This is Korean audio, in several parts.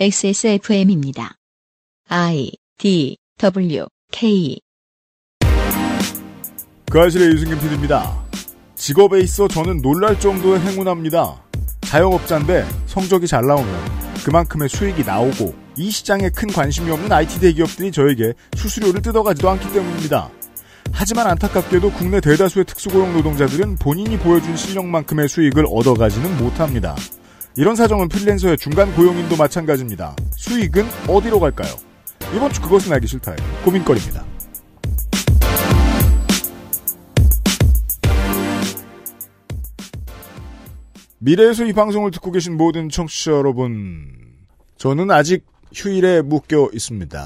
XSFM입니다. I D W K 그 아실의 유승균 PD입니다. 직업에 있어 저는 놀랄 정도의 행운합니다. 자영업자인데 성적이 잘 나오면 그만큼의 수익이 나오고 이 시장에 큰 관심이 없는 IT 대기업들이 저에게 수수료를 뜯어가지도 않기 때문입니다. 하지만 안타깝게도 국내 대다수의 특수고용 노동자들은 본인이 보여준 실력만큼의 수익을 얻어가지는 못합니다. 이런 사정은 프랜서의 중간 고용인도 마찬가지입니다. 수익은 어디로 갈까요? 이번 주 그것은 알기 싫다의 고민거리입니다. 미래에서 이 방송을 듣고 계신 모든 청취자 여러분, 저는 아직 휴일에 묶여 있습니다.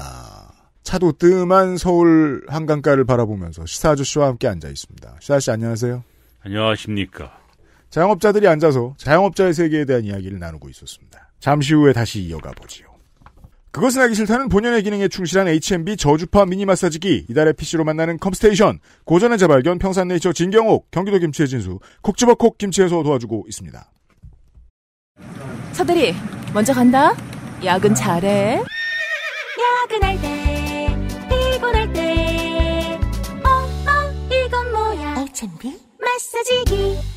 차도 뜸한 서울 한강가를 바라보면서 시사 아저씨와 함께 앉아 있습니다. 시사 씨 안녕하세요. 안녕하십니까. 자영업자들이 앉아서 자영업자의 세계에 대한 이야기를 나누고 있었습니다. 잠시 후에 다시 이어가 보지요. 그것은 하기 싫다는 본연의 기능에 충실한 HMB 저주파 미니 마사지기 이달의 PC로 만나는 컴스테이션 고전의 재발견 평산네이처 진경옥 경기도 김치의 진수 콕지버콕 김치에서 도와주고 있습니다. 서대리 먼저 간다. 야근 잘해. 야근할 때 피곤할 때 어머 어, 이건 뭐야 HMB 마사지기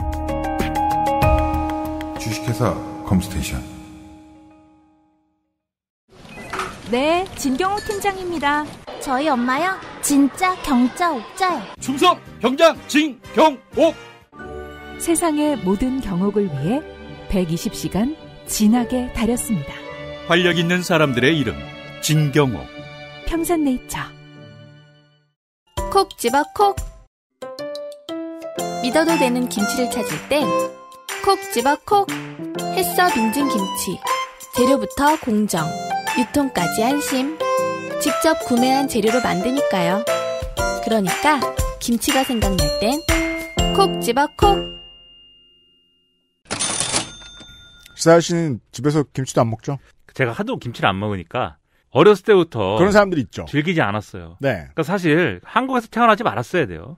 회사 컴스테이션. 네, 진경호 팀장입니다. 저희 엄마요? 진짜 경자 옥자요. 충성 경장 진경옥. 세상의 모든 경옥을 위해 120시간 진하게 다렸습니다. 활력 있는 사람들의 이름 진경옥. 평산네이처. 콕 집어 콕. 믿어도 되는 김치를 찾을 땐. 콕 집어 콕 햇서 빙진 김치 재료부터 공정 유통까지 안심 직접 구매한 재료로 만드니까요 그러니까 김치가 생각날 땐 콕 집어 콕 시사 씨는 집에서 김치도 안 먹죠? 제가 하도 김치를 안 먹으니까 어렸을 때부터 그런 사람들이 있죠. 즐기지 않았어요. 네. 그러니까 사실 한국에서 태어나지 말았어야 돼요.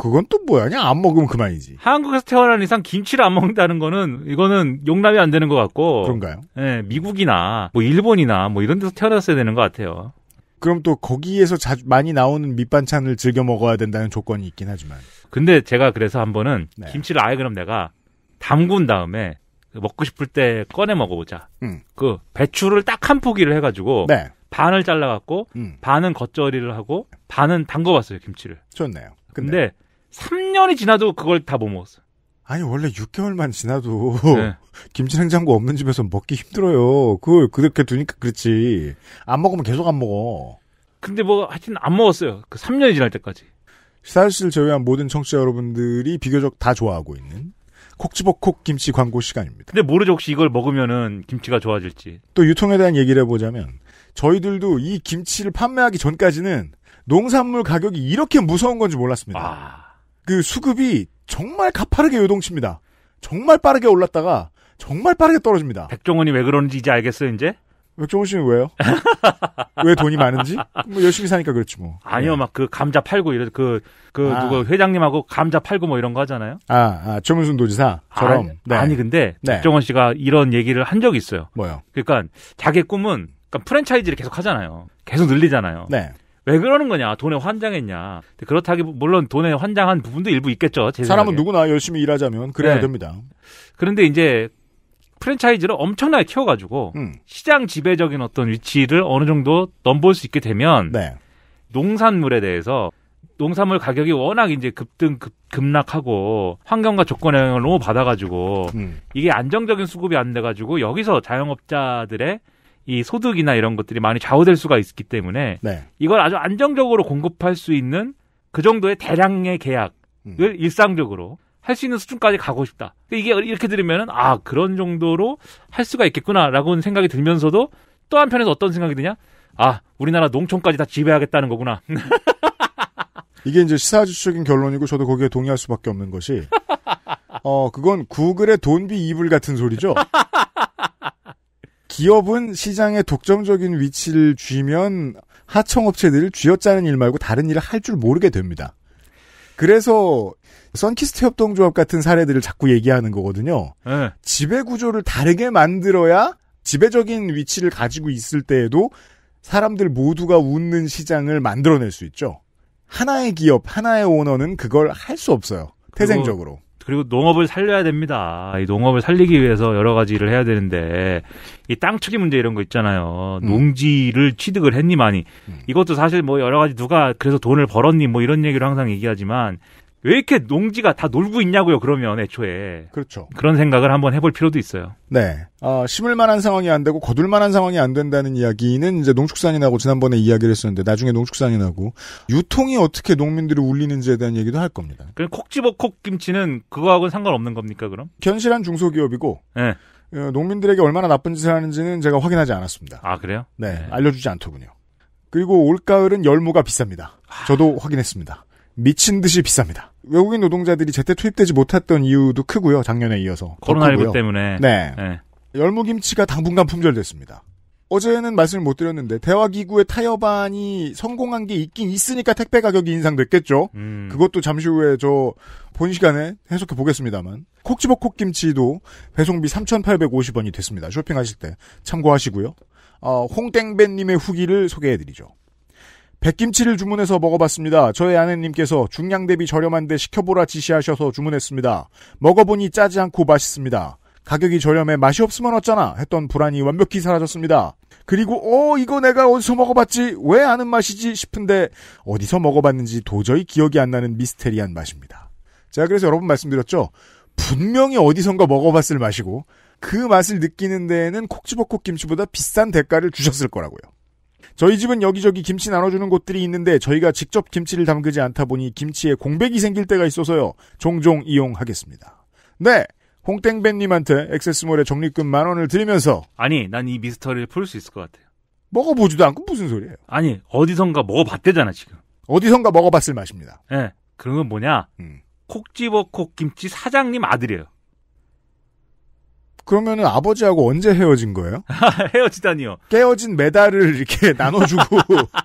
그건 또뭐야 그냥 안 먹으면 그만이지. 한국에서 태어난 이상 김치를 안 먹는다는 거는 이거는 용납이 안 되는 것 같고. 그런가요? 예, 미국이나 뭐 일본이나 뭐 이런 데서 태어났어야 되는 것 같아요. 그럼 또 거기에서 자주 많이 나오는 밑반찬을 즐겨 먹어야 된다는 조건이 있긴 하지만. 근데 제가 그래서 한 번은 네. 김치를 아예 그럼 내가 담근 다음에 먹고 싶을 때 꺼내 먹어보자. 음. 그 배추를 딱 한 포기를 해가지고 네. 반을 잘라갖고 음. 반은 겉절이를 하고 반은 담궈봤어요 김치를. 좋네요. 근데, 근데 3년이 지나도 그걸 다 못 먹었어요. 아니 원래 6개월만 지나도 네. 김치냉장고 없는 집에서 먹기 힘들어요. 그걸 그렇게 두니까 그렇지. 안 먹으면 계속 안 먹어. 근데 뭐 하여튼 안 먹었어요. 그 3년이 지날 때까지. 사실 제외한 모든 청취자 여러분들이 비교적 다 좋아하고 있는 콕지버콕 김치 광고 시간입니다. 근데 모르죠 혹시 이걸 먹으면은 김치가 좋아질지. 또 유통에 대한 얘기를 해보자면 저희들도 이 김치를 판매하기 전까지는 농산물 가격이 이렇게 무서운 건지 몰랐습니다. 아... 그 수급이 정말 가파르게 요동칩니다. 정말 빠르게 올랐다가 정말 빠르게 떨어집니다. 백종원이 왜 그러는지 이제 알겠어요, 이제? 백종원 씨는 왜요? 왜 돈이 많은지? 뭐 열심히 사니까 그렇지 뭐. 아니요, 네. 막그 감자 팔고 이래 그그 그 아. 누구 회장님하고 감자 팔고 뭐 이런 거 하잖아요. 아, 아 최문순 도지사처럼. 아니, 네. 아니 근데 네. 백종원 씨가 이런 얘기를 한 적이 있어요. 뭐요? 그러니까 자기 꿈은 그러니까 프랜차이즈를 계속 하잖아요. 계속 늘리잖아요. 네. 왜 그러는 거냐? 돈에 환장했냐? 그렇다기 물론 돈에 환장한 부분도 일부 있겠죠. 제 사람은 누구나 열심히 일하자면 그래야 네. 됩니다. 그런데 이제 프랜차이즈를 엄청나게 키워가지고 음. 시장 지배적인 어떤 위치를 어느 정도 넘볼 수 있게 되면 네. 농산물에 대해서 농산물 가격이 워낙 이제 급등 급, 급락하고 환경과 조건 영향을 너무 받아가지고 음. 이게 안정적인 수급이 안 돼가지고 여기서 자영업자들의 이 소득이나 이런 것들이 많이 좌우될 수가 있기 때문에 네. 이걸 아주 안정적으로 공급할 수 있는 그 정도의 대량의 계약을 음. 일상적으로 할 수 있는 수준까지 가고 싶다. 이게 이렇게 들으면아 그런 정도로 할 수가 있겠구나라고는 생각이 들면서도 또 한편에서 어떤 생각이 드냐? 아 우리나라 농촌까지 다 지배하겠다는 거구나. 이게 이제 시사주적인 결론이고 저도 거기에 동의할 수밖에 없는 것이 어 그건 구글의 돈비 이불 같은 소리죠. 기업은 시장의 독점적인 위치를 쥐면 하청업체들을 쥐어짜는 일 말고 다른 일을 할 줄 모르게 됩니다. 그래서 선키스트 협동조합 같은 사례들을 자꾸 얘기하는 거거든요. 네. 지배 구조를 다르게 만들어야 지배적인 위치를 가지고 있을 때에도 사람들 모두가 웃는 시장을 만들어낼 수 있죠. 하나의 기업, 하나의 오너는 그걸 할 수 없어요. 태생적으로. 그리고 농업을 살려야 됩니다. 이 농업을 살리기 위해서 여러 가지 일을 해야 되는데 이땅 투기 문제 이런 거 있잖아요. 음. 농지를 취득을 했니 많이. 음. 이것도 사실 뭐 여러 가지 누가 그래서 돈을 벌었니 뭐 이런 얘기를 항상 얘기하지만 왜 이렇게 농지가 다 놀고 있냐고요, 그러면 애초에. 그렇죠. 그런 생각을 한번 해볼 필요도 있어요. 네. 어, 심을 만한 상황이 안 되고 거둘 만한 상황이 안 된다는 이야기는 이제 농축산이하고 지난번에 이야기를 했었는데 나중에 농축산이나고 유통이 어떻게 농민들을 울리는지에 대한 얘기도 할 겁니다. 그럼 콕 집어 콕 김치는 그거하고는 상관없는 겁니까, 그럼? 견실한 중소기업이고. 네. 농민들에게 얼마나 나쁜 짓을 하는지는 제가 확인하지 않았습니다. 아, 그래요? 네. 네. 알려주지 않더군요. 그리고 올가을은 열무가 비쌉니다. 저도 하... 확인했습니다. 미친 듯이 비쌉니다. 외국인 노동자들이 제때 투입되지 못했던 이유도 크고요. 작년에 이어서. 코로나19 때문에. 네. 네. 열무김치가 당분간 품절됐습니다. 어제는 말씀을 못 드렸는데 대화기구의 타협안이 성공한 게 있긴 있으니까 택배 가격이 인상됐겠죠. 음. 그것도 잠시 후에 저 본 시간에 해석해 보겠습니다만 콕지버 콕김치도 배송비 3,850원이 됐습니다. 쇼핑하실 때 참고하시고요. 어, 홍땡배님의 후기를 소개해드리죠. 백김치를 주문해서 먹어봤습니다. 저의 아내님께서 중량 대비 저렴한데 시켜보라 지시하셔서 주문했습니다. 먹어보니 짜지 않고 맛있습니다. 가격이 저렴해 맛이 없으면 어쩌나 했던 불안이 완벽히 사라졌습니다. 그리고 어 이거 내가 어디서 먹어봤지 왜 아는 맛이지 싶은데 어디서 먹어봤는지 도저히 기억이 안 나는 미스테리한 맛입니다. 제가 그래서 여러분 말씀드렸죠. 분명히 어디선가 먹어봤을 맛이고 그 맛을 느끼는 데에는 콕 집어 콕 김치보다 비싼 대가를 주셨을 거라고요. 저희 집은 여기저기 김치 나눠주는 곳들이 있는데 저희가 직접 김치를 담그지 않다 보니 김치에 공백이 생길 때가 있어서요. 종종 이용하겠습니다. 네. 홍땡배님한테 액세스몰의 적립금 만 원을 드리면서 아니 난 이 미스터리를 풀 수 있을 것 같아요. 먹어보지도 않고 무슨 소리예요? 아니 어디선가 먹어봤대잖아 지금. 어디선가 먹어봤을 맛입니다. 네, 그런 건 뭐냐? 음. 콕 집어 콕 김치 사장님 아들이에요. 그러면은 아버지하고 언제 헤어진 거예요? 아, 헤어지다니요. 깨어진 메달을 이렇게 나눠주고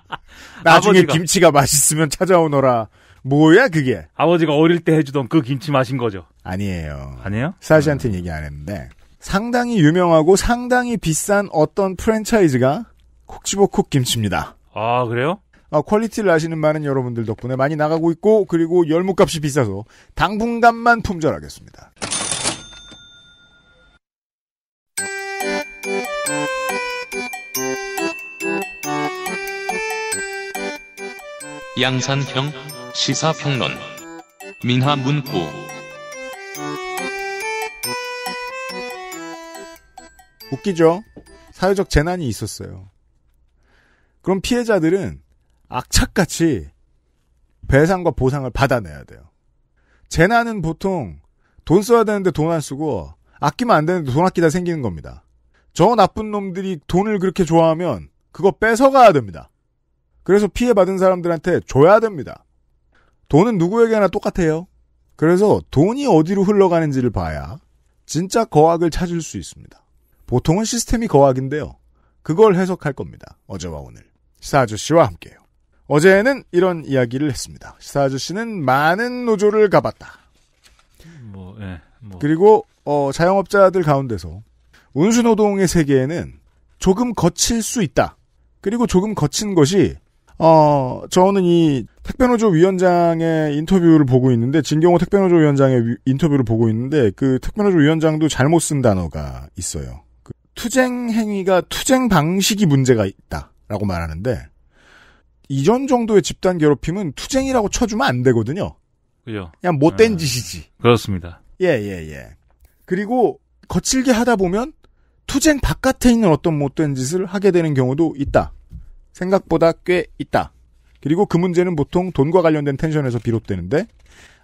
나중에 아버지가. 김치가 맛있으면 찾아오너라. 뭐야 그게? 아버지가 어릴 때 해주던 그 김치 맛인 거죠. 아니에요. 아니에요? 사시한테는 얘기 안 했는데 상당히 유명하고 상당히 비싼 어떤 프랜차이즈가 콕치버콕 김치입니다. 아 그래요? 아, 퀄리티를 아시는 많은 여러분들 덕분에 많이 나가고 있고 그리고 열무값이 비싸서 당분간만 품절하겠습니다. 양산형 시사평론 민화문구 웃기죠? 사회적 재난이 있었어요. 그럼 피해자들은 악착같이 배상과 보상을 받아내야 돼요. 재난은 보통 돈 써야 되는데 돈 안 쓰고 아끼면 안 되는데 돈 아끼다 생기는 겁니다. 저 나쁜 놈들이 돈을 그렇게 좋아하면 그거 뺏어가야 됩니다. 그래서 피해받은 사람들한테 줘야 됩니다. 돈은 누구에게나 똑같아요. 그래서 돈이 어디로 흘러가는지를 봐야 진짜 거악을 찾을 수 있습니다. 보통은 시스템이 거악인데요. 그걸 해석할 겁니다. 어제와 오늘. 시사 아저씨와 함께요. 어제는 이런 이야기를 했습니다. 시사 아저씨는 많은 노조를 가봤다. 뭐, 예, 뭐. 그리고 어, 자영업자들 가운데서 운수노동의 세계에는 조금 거칠 수 있다. 그리고 조금 거친 것이 어, 저는 이 택배노조 위원장의 인터뷰를 보고 있는데, 진경호 택배노조 위원장의 위, 인터뷰를 보고 있는데, 그 택배노조 위원장도 잘못 쓴 단어가 있어요. 그 투쟁 행위가 투쟁 방식이 문제가 있다. 라고 말하는데, 이전 정도의 집단 괴롭힘은 투쟁이라고 쳐주면 안 되거든요. 그죠. 그냥 못된 네. 짓이지. 그렇습니다. 예, 예, 예. 그리고 거칠게 하다 보면 투쟁 바깥에 있는 어떤 못된 짓을 하게 되는 경우도 있다. 생각보다 꽤 있다. 그리고 그 문제는 보통 돈과 관련된 텐션에서 비롯되는데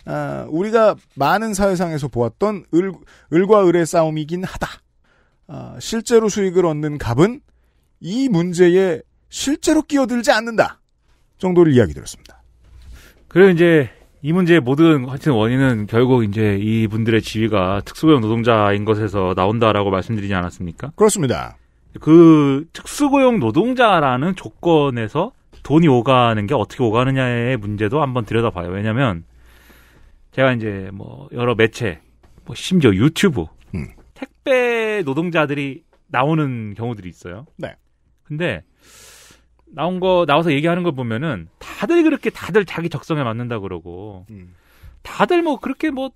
아, 우리가 많은 사회상에서 보았던 을, 을과 을의 싸움이긴 하다. 아, 실제로 수익을 얻는 갑은 이 문제에 실제로 끼어들지 않는다. 정도를 이야기 드렸습니다. 그리고 이제 이 문제의 모든 하여튼 원인은 결국 이제 이분들의 지위가 특수고용 노동자인 것에서 나온다라고 말씀드리지 않았습니까? 그렇습니다. 그 특수고용 노동자라는 조건에서 돈이 오가는 게 어떻게 오가느냐의 문제도 한번 들여다봐요. 왜냐면 제가 이제 뭐 여러 매체, 뭐 심지어 유튜브, 음. 택배 노동자들이 나오는 경우들이 있어요. 네. 근데 나온 거 나와서 얘기하는 걸 보면은 다들 그렇게 다들 자기 적성에 맞는다 그러고 음. 다들 뭐 그렇게 뭐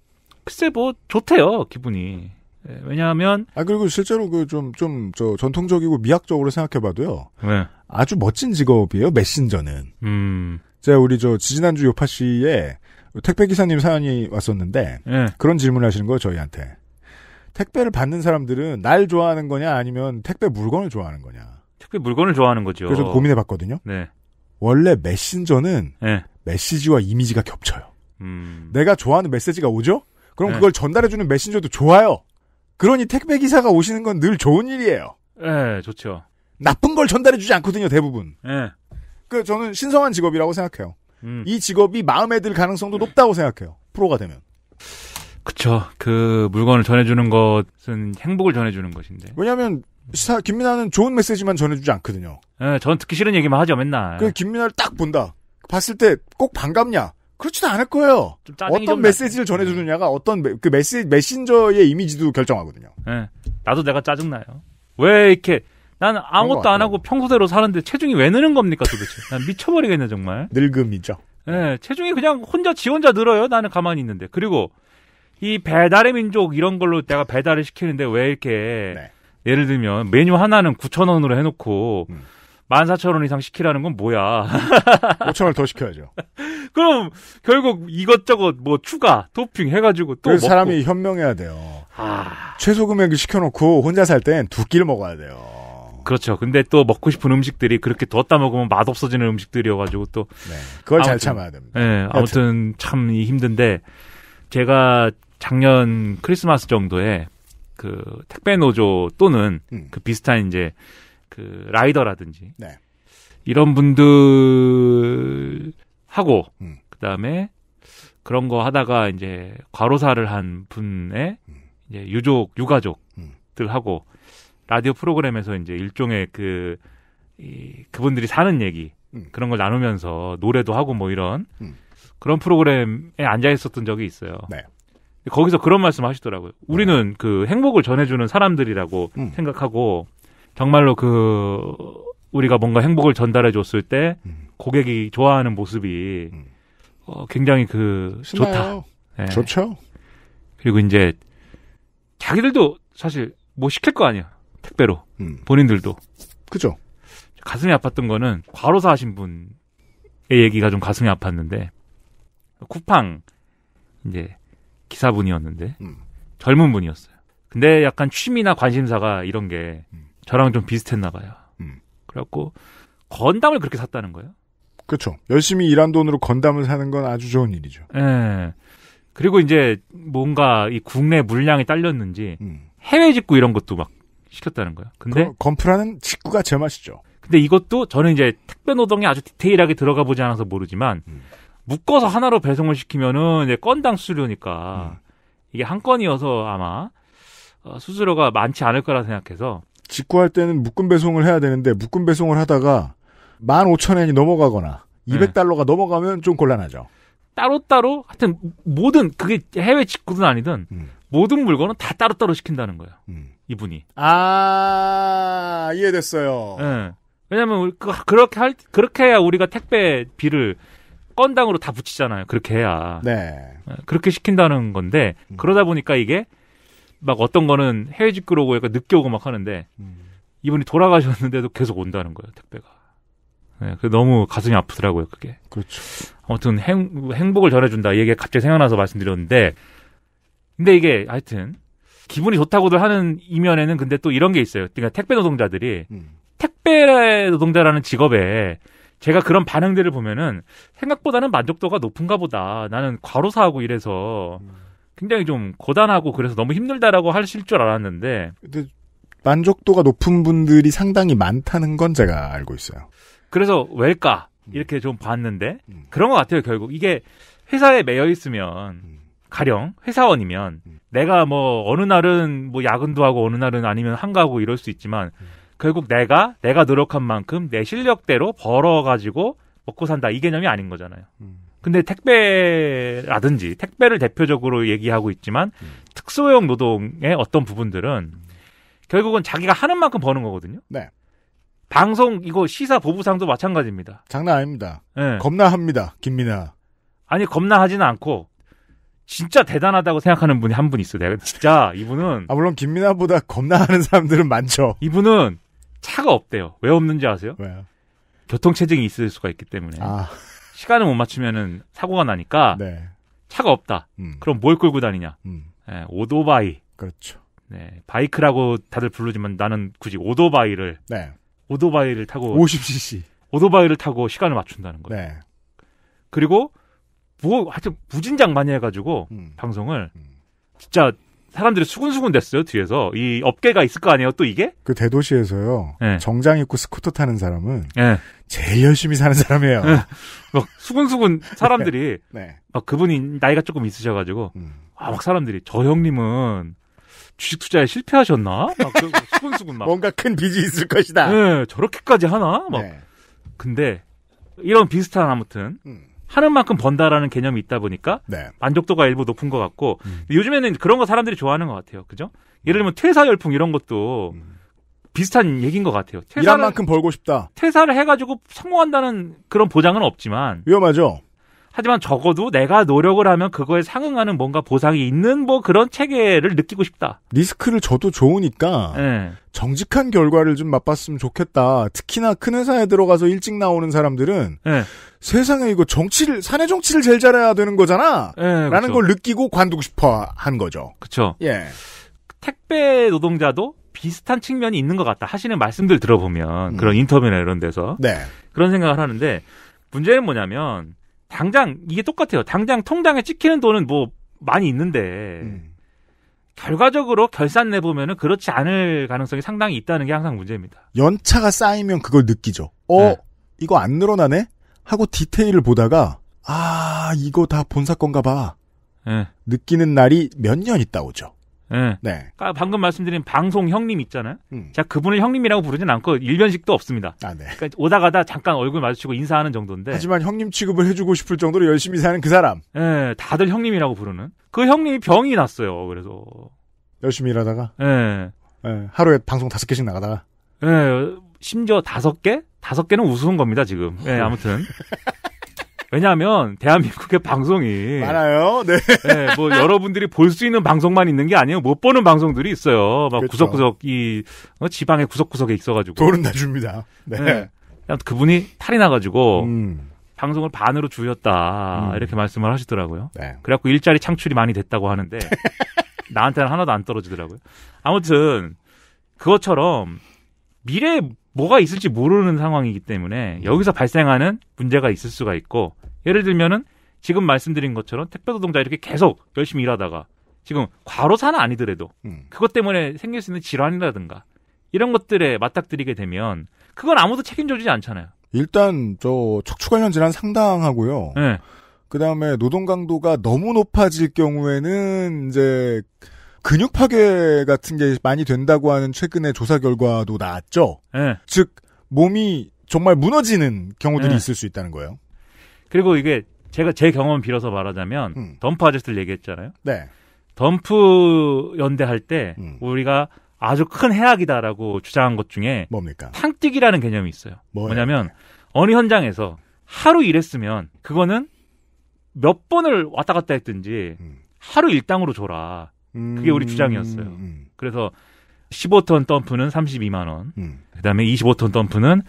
글쎄 뭐 좋대요 기분이. 예, 왜냐하면 아 그리고 실제로 그 좀 좀 저 전통적이고 미학적으로 생각해봐도요. 네. 아주 멋진 직업이에요 메신저는. 음. 제가 우리 저 지난주 요파 씨에 택배 기사님 사연이 왔었는데 네. 그런 질문을 하시는 거예요 저희한테. 택배를 받는 사람들은 날 좋아하는 거냐 아니면 택배 물건을 좋아하는 거냐. 택배 물건을 좋아하는 거죠. 그래서 고민해봤거든요. 네. 원래 메신저는 네. 메시지와 이미지가 겹쳐요. 음. 내가 좋아하는 메시지가 오죠? 그럼 네. 그걸 전달해주는 메신저도 좋아요. 그러니 택배 기사가 오시는 건 늘 좋은 일이에요. 예, 좋죠. 나쁜 걸 전달해주지 않거든요, 대부분. 예. 그 저는 신성한 직업이라고 생각해요. 음. 이 직업이 마음에 들 가능성도 높다고 생각해요. 프로가 되면. 그쵸. 그 물건을 전해주는 것은 행복을 전해주는 것인데. 왜냐하면 시 김민아는 좋은 메시지만 전해주지 않거든요. 예, 전 듣기 싫은 얘기만 하죠, 맨날. 그 김민아를 딱 본다. 봤을 때 꼭 반갑냐? 그렇지도 않을 거예요. 어떤 메시지를 전해주느냐가 어떤 메, 그 메시, 메신저의 이미지도 결정하거든요. 네. 나도 내가 짜증나요. 왜 이렇게 나는 아무것도 안 하고 평소대로 사는데 체중이 왜 느는 겁니까 도대체? 난 미쳐버리겠네 정말. 늙음이죠. 예, 네, 체중이 그냥 혼자 지 혼자 늘어요. 나는 가만히 있는데. 그리고 이 배달의 민족 이런 걸로 내가 배달을 시키는데 왜 이렇게 네. 예를 들면 메뉴 하나는 9,000원으로 해놓고 음. 14,000원 이상 시키라는 건 뭐야? 5,000원 더 시켜야죠. 그럼 결국 이것저것 뭐 추가 도핑 해가지고 또 먹고. 사람이 현명해야 돼요. 아... 최소 금액을 시켜놓고 혼자 살 땐 두 끼를 먹어야 돼요. 그렇죠. 근데 또 먹고 싶은 음식들이 그렇게 뒀다 먹으면 맛 없어지는 음식들이어가지고 또 네, 그걸 아무튼, 잘 참아야 됩니다. 네, 아무튼 참 힘든데 제가 작년 크리스마스 정도에 그 택배 노조 또는 음. 그 비슷한 이제 그 라이더라든지 네. 이런 분들 하고 음. 그다음에 그런 거 하다가 이제 과로사를 한 분의 음. 이제 유족 유가족들 음. 하고 라디오 프로그램에서 이제 일종의 그 이, 그분들이 사는 얘기 음. 그런 걸 나누면서 노래도 하고 뭐 이런 음. 그런 프로그램에 앉아 있었던 적이 있어요. 네. 거기서 그런 말씀 하시더라고요. 우리는 네. 그 행복을 전해주는 사람들이라고 음. 생각하고 정말로 그 우리가 뭔가 행복을 전달해 줬을 때 음. 고객이 좋아하는 모습이 음. 어, 굉장히 그 신나요. 좋다. 예. 네. 좋죠. 그리고 이제 자기들도 사실 뭐 시킬 거 아니야 택배로 음. 본인들도. 그죠. 가슴이 아팠던 거는 과로사 하신 분의 얘기가 좀 가슴이 아팠는데 쿠팡 이제 기사분이었는데 음. 젊은 분이었어요. 근데 약간 취미나 관심사가 이런 게 음. 저랑 좀 비슷했나 봐요. 음. 그래갖고 건담을 그렇게 샀다는 거예요. 그렇죠. 열심히 일한 돈으로 건담을 사는 건 아주 좋은 일이죠. 예. 그리고 이제 뭔가 이 국내 물량이 딸렸는지 음. 해외 직구 이런 것도 막 시켰다는 거야. 근데 건프라는 직구가 제맛이죠. 근데 이것도 저는 이제 택배 노동이 아주 디테일하게 들어가 보지 않아서 모르지만 음. 묶어서 하나로 배송을 시키면은 이제 건당 수수료니까 음. 이게 한 건이어서 아마 어, 수수료가 많지 않을 거라 생각해서 직구할 때는 묶음 배송을 해야 되는데 묶음 배송을 하다가 15,000엔이 넘어가거나 200달러가 네. 넘어가면 좀 곤란하죠. 따로따로 하여튼 모든 그게 해외 직구든 아니든 음. 모든 물건은 다 따로따로 시킨다는 거예요. 음. 이분이. 아, 이해됐어요. 네. 왜냐면 그, 그렇게 할 그렇게 해야 우리가 택배비를 건당으로 다 붙이잖아요. 그렇게 해야. 네. 네. 그렇게 시킨다는 건데 음. 그러다 보니까 이게 막 어떤 거는 해외 직구로 오고 약간 늦게 오고 막 하는데 음. 이분이 돌아가셨는데도 계속 온다는 거예요, 택배가. 네, 그 너무 가슴이 아프더라고요, 그게. 그렇죠. 아무튼 행, 행복을 전해준다 이 얘기 갑자기 생각나서 말씀드렸는데, 근데 이게 하여튼 기분이 좋다고들 하는 이면에는 근데 또 이런 게 있어요. 그러니까 택배 노동자들이 음. 택배 노동자라는 직업에 제가 그런 반응들을 보면은 생각보다는 만족도가 높은가 보다. 나는 과로사하고 이래서 음. 굉장히 좀 고단하고 그래서 너무 힘들다라고 하실 줄 알았는데. 근데 만족도가 높은 분들이 상당히 많다는 건 제가 알고 있어요. 그래서 왜일까 이렇게 좀 봤는데 음. 그런 것 같아요 결국 이게 회사에 매여 있으면 음. 가령 회사원이면 음. 내가 뭐 어느 날은 뭐 야근도 하고 어느 날은 아니면 한가하고 이럴 수 있지만 결국 내가 내가 노력한 만큼 내 실력대로 벌어 가지고 먹고 산다 이 개념이 아닌 거잖아요. 근데 택배라든지 택배를 대표적으로 얘기하고 있지만 특수용 노동의 어떤 부분들은 결국은 자기가 하는 만큼 버는 거거든요. 네. 방송 이거 시사 보부상도 마찬가지입니다. 장난 아닙니다. 네. 겁나 합니다. 김민아. 아니 겁나 하지는 않고 진짜 대단하다고 생각하는 분이 한 분 있어. 내가 진짜 이분은 아 물론 김민아보다 겁나 하는 사람들은 많죠. 이분은 차가 없대요. 왜 없는지 아세요? 왜 교통체증이 있을 수가 있기 때문에 아. 시간을 못 맞추면은 사고가 나니까 네. 차가 없다. 음. 그럼 뭘 끌고 다니냐? 음. 네, 예, 오도바이 그렇죠. 네, 바이크라고 다들 부르지만 나는 굳이 오도바이를 네. 오토바이를 타고 50cc 오토바이를 타고 시간을 맞춘다는 거예요. 네. 그리고 뭐 하여튼 무진장 많이 해가지고 음. 방송을 음. 진짜 사람들이 수군수군 됐어요 뒤에서 이 업계가 있을 거 아니에요 또 이게 그 대도시에서요 네. 정장 입고 스쿠터 타는 사람은 네. 제일 열심히 사는 사람이에요 네. 막 수군수군 사람들이 네. 막 그분이 나이가 조금 있으셔가지고 음. 아막 사람들이 저 형님은 주식 투자에 실패하셨나? 막 수건수군 막 뭔가 큰 빚이 있을 것이다. 네, 저렇게까지 하나? 막 네. 근데 이런 비슷한 아무튼 음. 하는 만큼 번다라는 개념이 있다 보니까 네. 만족도가 일부 높은 것 같고 음. 요즘에는 그런 거 사람들이 좋아하는 것 같아요. 그죠? 예를 들면 퇴사 열풍 이런 것도 음. 비슷한 얘기인 것 같아요. 퇴사 만큼 벌고 싶다. 퇴사를 해가지고 성공한다는 그런 보장은 없지만 위험하죠. 하지만 적어도 내가 노력을 하면 그거에 상응하는 뭔가 보상이 있는 뭐 그런 체계를 느끼고 싶다. 리스크를 져도 좋으니까 네. 정직한 결과를 좀 맛봤으면 좋겠다. 특히나 큰 회사에 들어가서 일찍 나오는 사람들은 네. 세상에 이거 정치를 사내 정치를 제일 잘해야 되는 거잖아. 네, 라는 걸 느끼고 관두고 싶어 한 거죠. 그렇죠. 예. 택배 노동자도 비슷한 측면이 있는 것 같다 하시는 말씀들 들어보면 음. 그런 인터뷰나 이런 데서 네. 그런 생각을 하는데 문제는 뭐냐면 당장 이게 똑같아요. 당장 통장에 찍히는 돈은 뭐 많이 있는데 음. 결과적으로 결산 내보면은 그렇지 않을 가능성이 상당히 있다는 게 항상 문제입니다. 연차가 쌓이면 그걸 느끼죠. 어, 네. 이거 안 늘어나네? 하고 디테일을 보다가, 아, 이거 다 본 사건가 봐. 네. 느끼는 날이 몇 년 있다 오죠. 예. 네. 네. 그 방금 말씀드린 방송 형님 있잖아요. 음. 제가 그분을 형님이라고 부르진 않고 일변식도 없습니다. 아, 네. 그러니까 오다 가다 잠깐 얼굴 마주치고 인사하는 정도인데. 하지만 형님 취급을 해주고 싶을 정도로 열심히 사는 그 사람. 네, 다들 형님이라고 부르는. 그 형님이 병이 났어요. 그래서 열심히 일하다가. 네. 네 하루에 방송 다섯 개씩 나가다가. 네, 심지어 다섯 개? 다섯 개는 우스운 겁니다 지금. 네, 아무튼. 왜냐하면 대한민국의 방송이 많아요. 네. 네뭐 여러분들이 볼 수 있는 방송만 있는 게 아니에요. 못 보는 방송들이 있어요. 막 그렇죠. 구석구석 이 어, 지방의 구석구석에 있어가지고 돈은 다 줍니다. 네. 네. 그분이 탈이 나가지고 음. 방송을 반으로 줄였다 음. 이렇게 말씀을 하시더라고요. 네. 그래갖고 일자리 창출이 많이 됐다고 하는데 나한테는 하나도 안 떨어지더라고요. 아무튼 그것처럼 미래에 뭐가 있을지 모르는 상황이기 때문에 여기서 발생하는 문제가 있을 수가 있고 예를 들면은 지금 말씀드린 것처럼 택배 노동자 이렇게 계속 열심히 일하다가 지금 과로사는 아니더라도 음. 그것 때문에 생길 수 있는 질환이라든가 이런 것들에 맞닥뜨리게 되면 그건 아무도 책임져 주지 않잖아요. 일단 저 척추 관련 질환 상당하고요. 네. 그다음에 노동 강도가 너무 높아질 경우에는 이제 근육 파괴 같은 게 많이 된다고 하는 최근의 조사 결과도 나왔죠. 네. 즉 몸이 정말 무너지는 경우들이 네. 있을 수 있다는 거예요. 그리고 이게 제가 제 경험 을 빌어서 말하자면 음. 덤프 아저씨들 얘기했잖아요. 네. 덤프 연대할 때 음. 우리가 아주 큰 해악이다라고 주장한 것 중에 뭡니까? 탕뛰기라는 개념이 있어요. 뭐예요? 뭐냐면 어느 현장에서 하루 일했으면 그거는 몇 번을 왔다 갔다 했든지 음. 하루 일당으로 줘라. 그게 우리 음, 주장이었어요. 음. 그래서 15톤 덤프는 32만 원. 그다음에 25톤 덤프는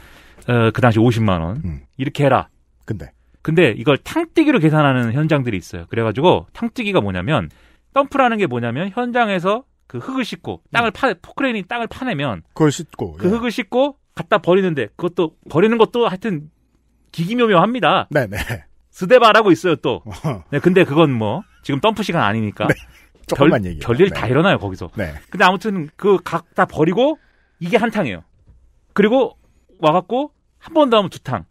어, 그 당시 50만 원. 이렇게 해라. 근데 근데 이걸 탕뜨기로 계산하는 현장들이 있어요. 그래가지고 탕뜨기가 뭐냐면 덤프라는 게 뭐냐면 현장에서 그 흙을 씻고 땅을 파 포크레인이 땅을 파내면 그걸 씻고 그 예. 흙을 씻고 갖다 버리는데 그것도 버리는 것도 하여튼 기기묘묘합니다. 네네. 스데바라고 있어요 또. 어. 네, 근데 그건 뭐 지금 덤프 시간 아니니까. 네. 조금만 얘기. 별일 네. 다 일어나요 거기서. 네. 근데 아무튼 그각다 버리고 이게 한 탕이에요. 그리고 와갖고 한 번 더 하면 두 탕.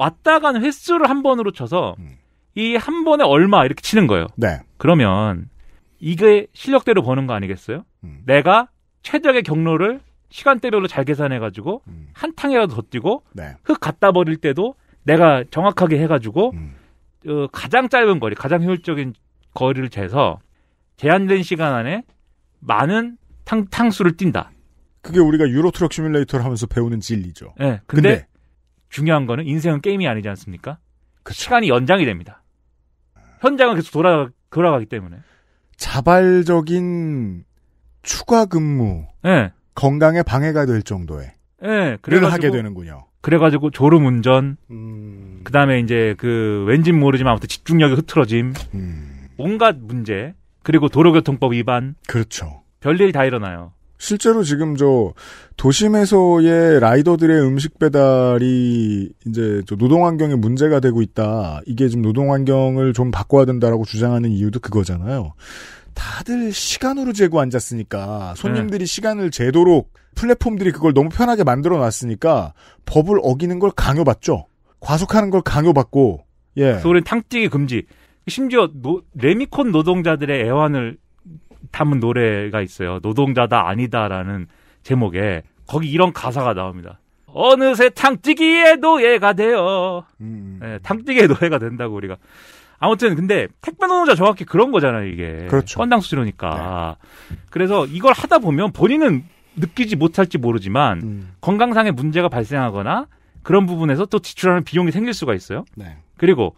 왔다 간 횟수를 한 번으로 쳐서 음. 이한 번에 얼마 이렇게 치는 거예요. 네. 그러면 이게 실력대로 버는 거 아니겠어요? 음. 내가 최적의 경로를 시간대별로 잘 계산해가지고 음. 한 탕이라도 더 뛰고 네. 흙 갖다 버릴 때도 내가 정확하게 해가지고 음. 어, 가장 짧은 거리, 가장 효율적인 거리를 재서 제한된 시간 안에 많은 탕, 탕수를 뛴다. 그게 우리가 유로트럭 시뮬레이터를 하면서 배우는 진리죠. 네, 근데, 근데 중요한 거는 인생은 게임이 아니지 않습니까? 그쵸. 시간이 연장이 됩니다. 현장은 계속 돌아 돌아가기 때문에 자발적인 추가 근무, 네. 건강에 방해가 될 정도의 네, 예, 그래를 하게 되는군요. 그래가지고 졸음 운전, 음... 그다음에 이제 그 왠진 모르지만 아무튼 집중력이 흐트러짐, 음... 온갖 문제, 그리고 도로교통법 위반, 그렇죠. 별일이 다 일어나요. 실제로 지금 저 도심에서의 라이더들의 음식 배달이 이제 노동 환경에 문제가 되고 있다. 이게 지금 노동 환경을 좀 바꿔야 된다라고 주장하는 이유도 그거잖아요. 다들 시간으로 재고 앉았으니까 손님들이 네. 시간을 재도록 플랫폼들이 그걸 너무 편하게 만들어 놨으니까 법을 어기는 걸 강요받죠. 과속하는 걸 강요받고 예. 서울엔 탕찌기 금지. 심지어 노, 레미콘 노동자들의 애환을 담은 노래가 있어요. 노동자다 아니다라는 제목에 거기 이런 가사가 나옵니다. 어느새 탕찌기의 노예가 되어 음. 네, 탕찌기의 노예가 된다고 우리가 아무튼 근데 택배 노동자 정확히 그런 거잖아요 이게 그렇죠. 건당 수수료니까 네. 그래서 이걸 하다 보면 본인은 느끼지 못할지 모르지만 음. 건강상의 문제가 발생하거나 그런 부분에서 또 지출하는 비용이 생길 수가 있어요 네. 그리고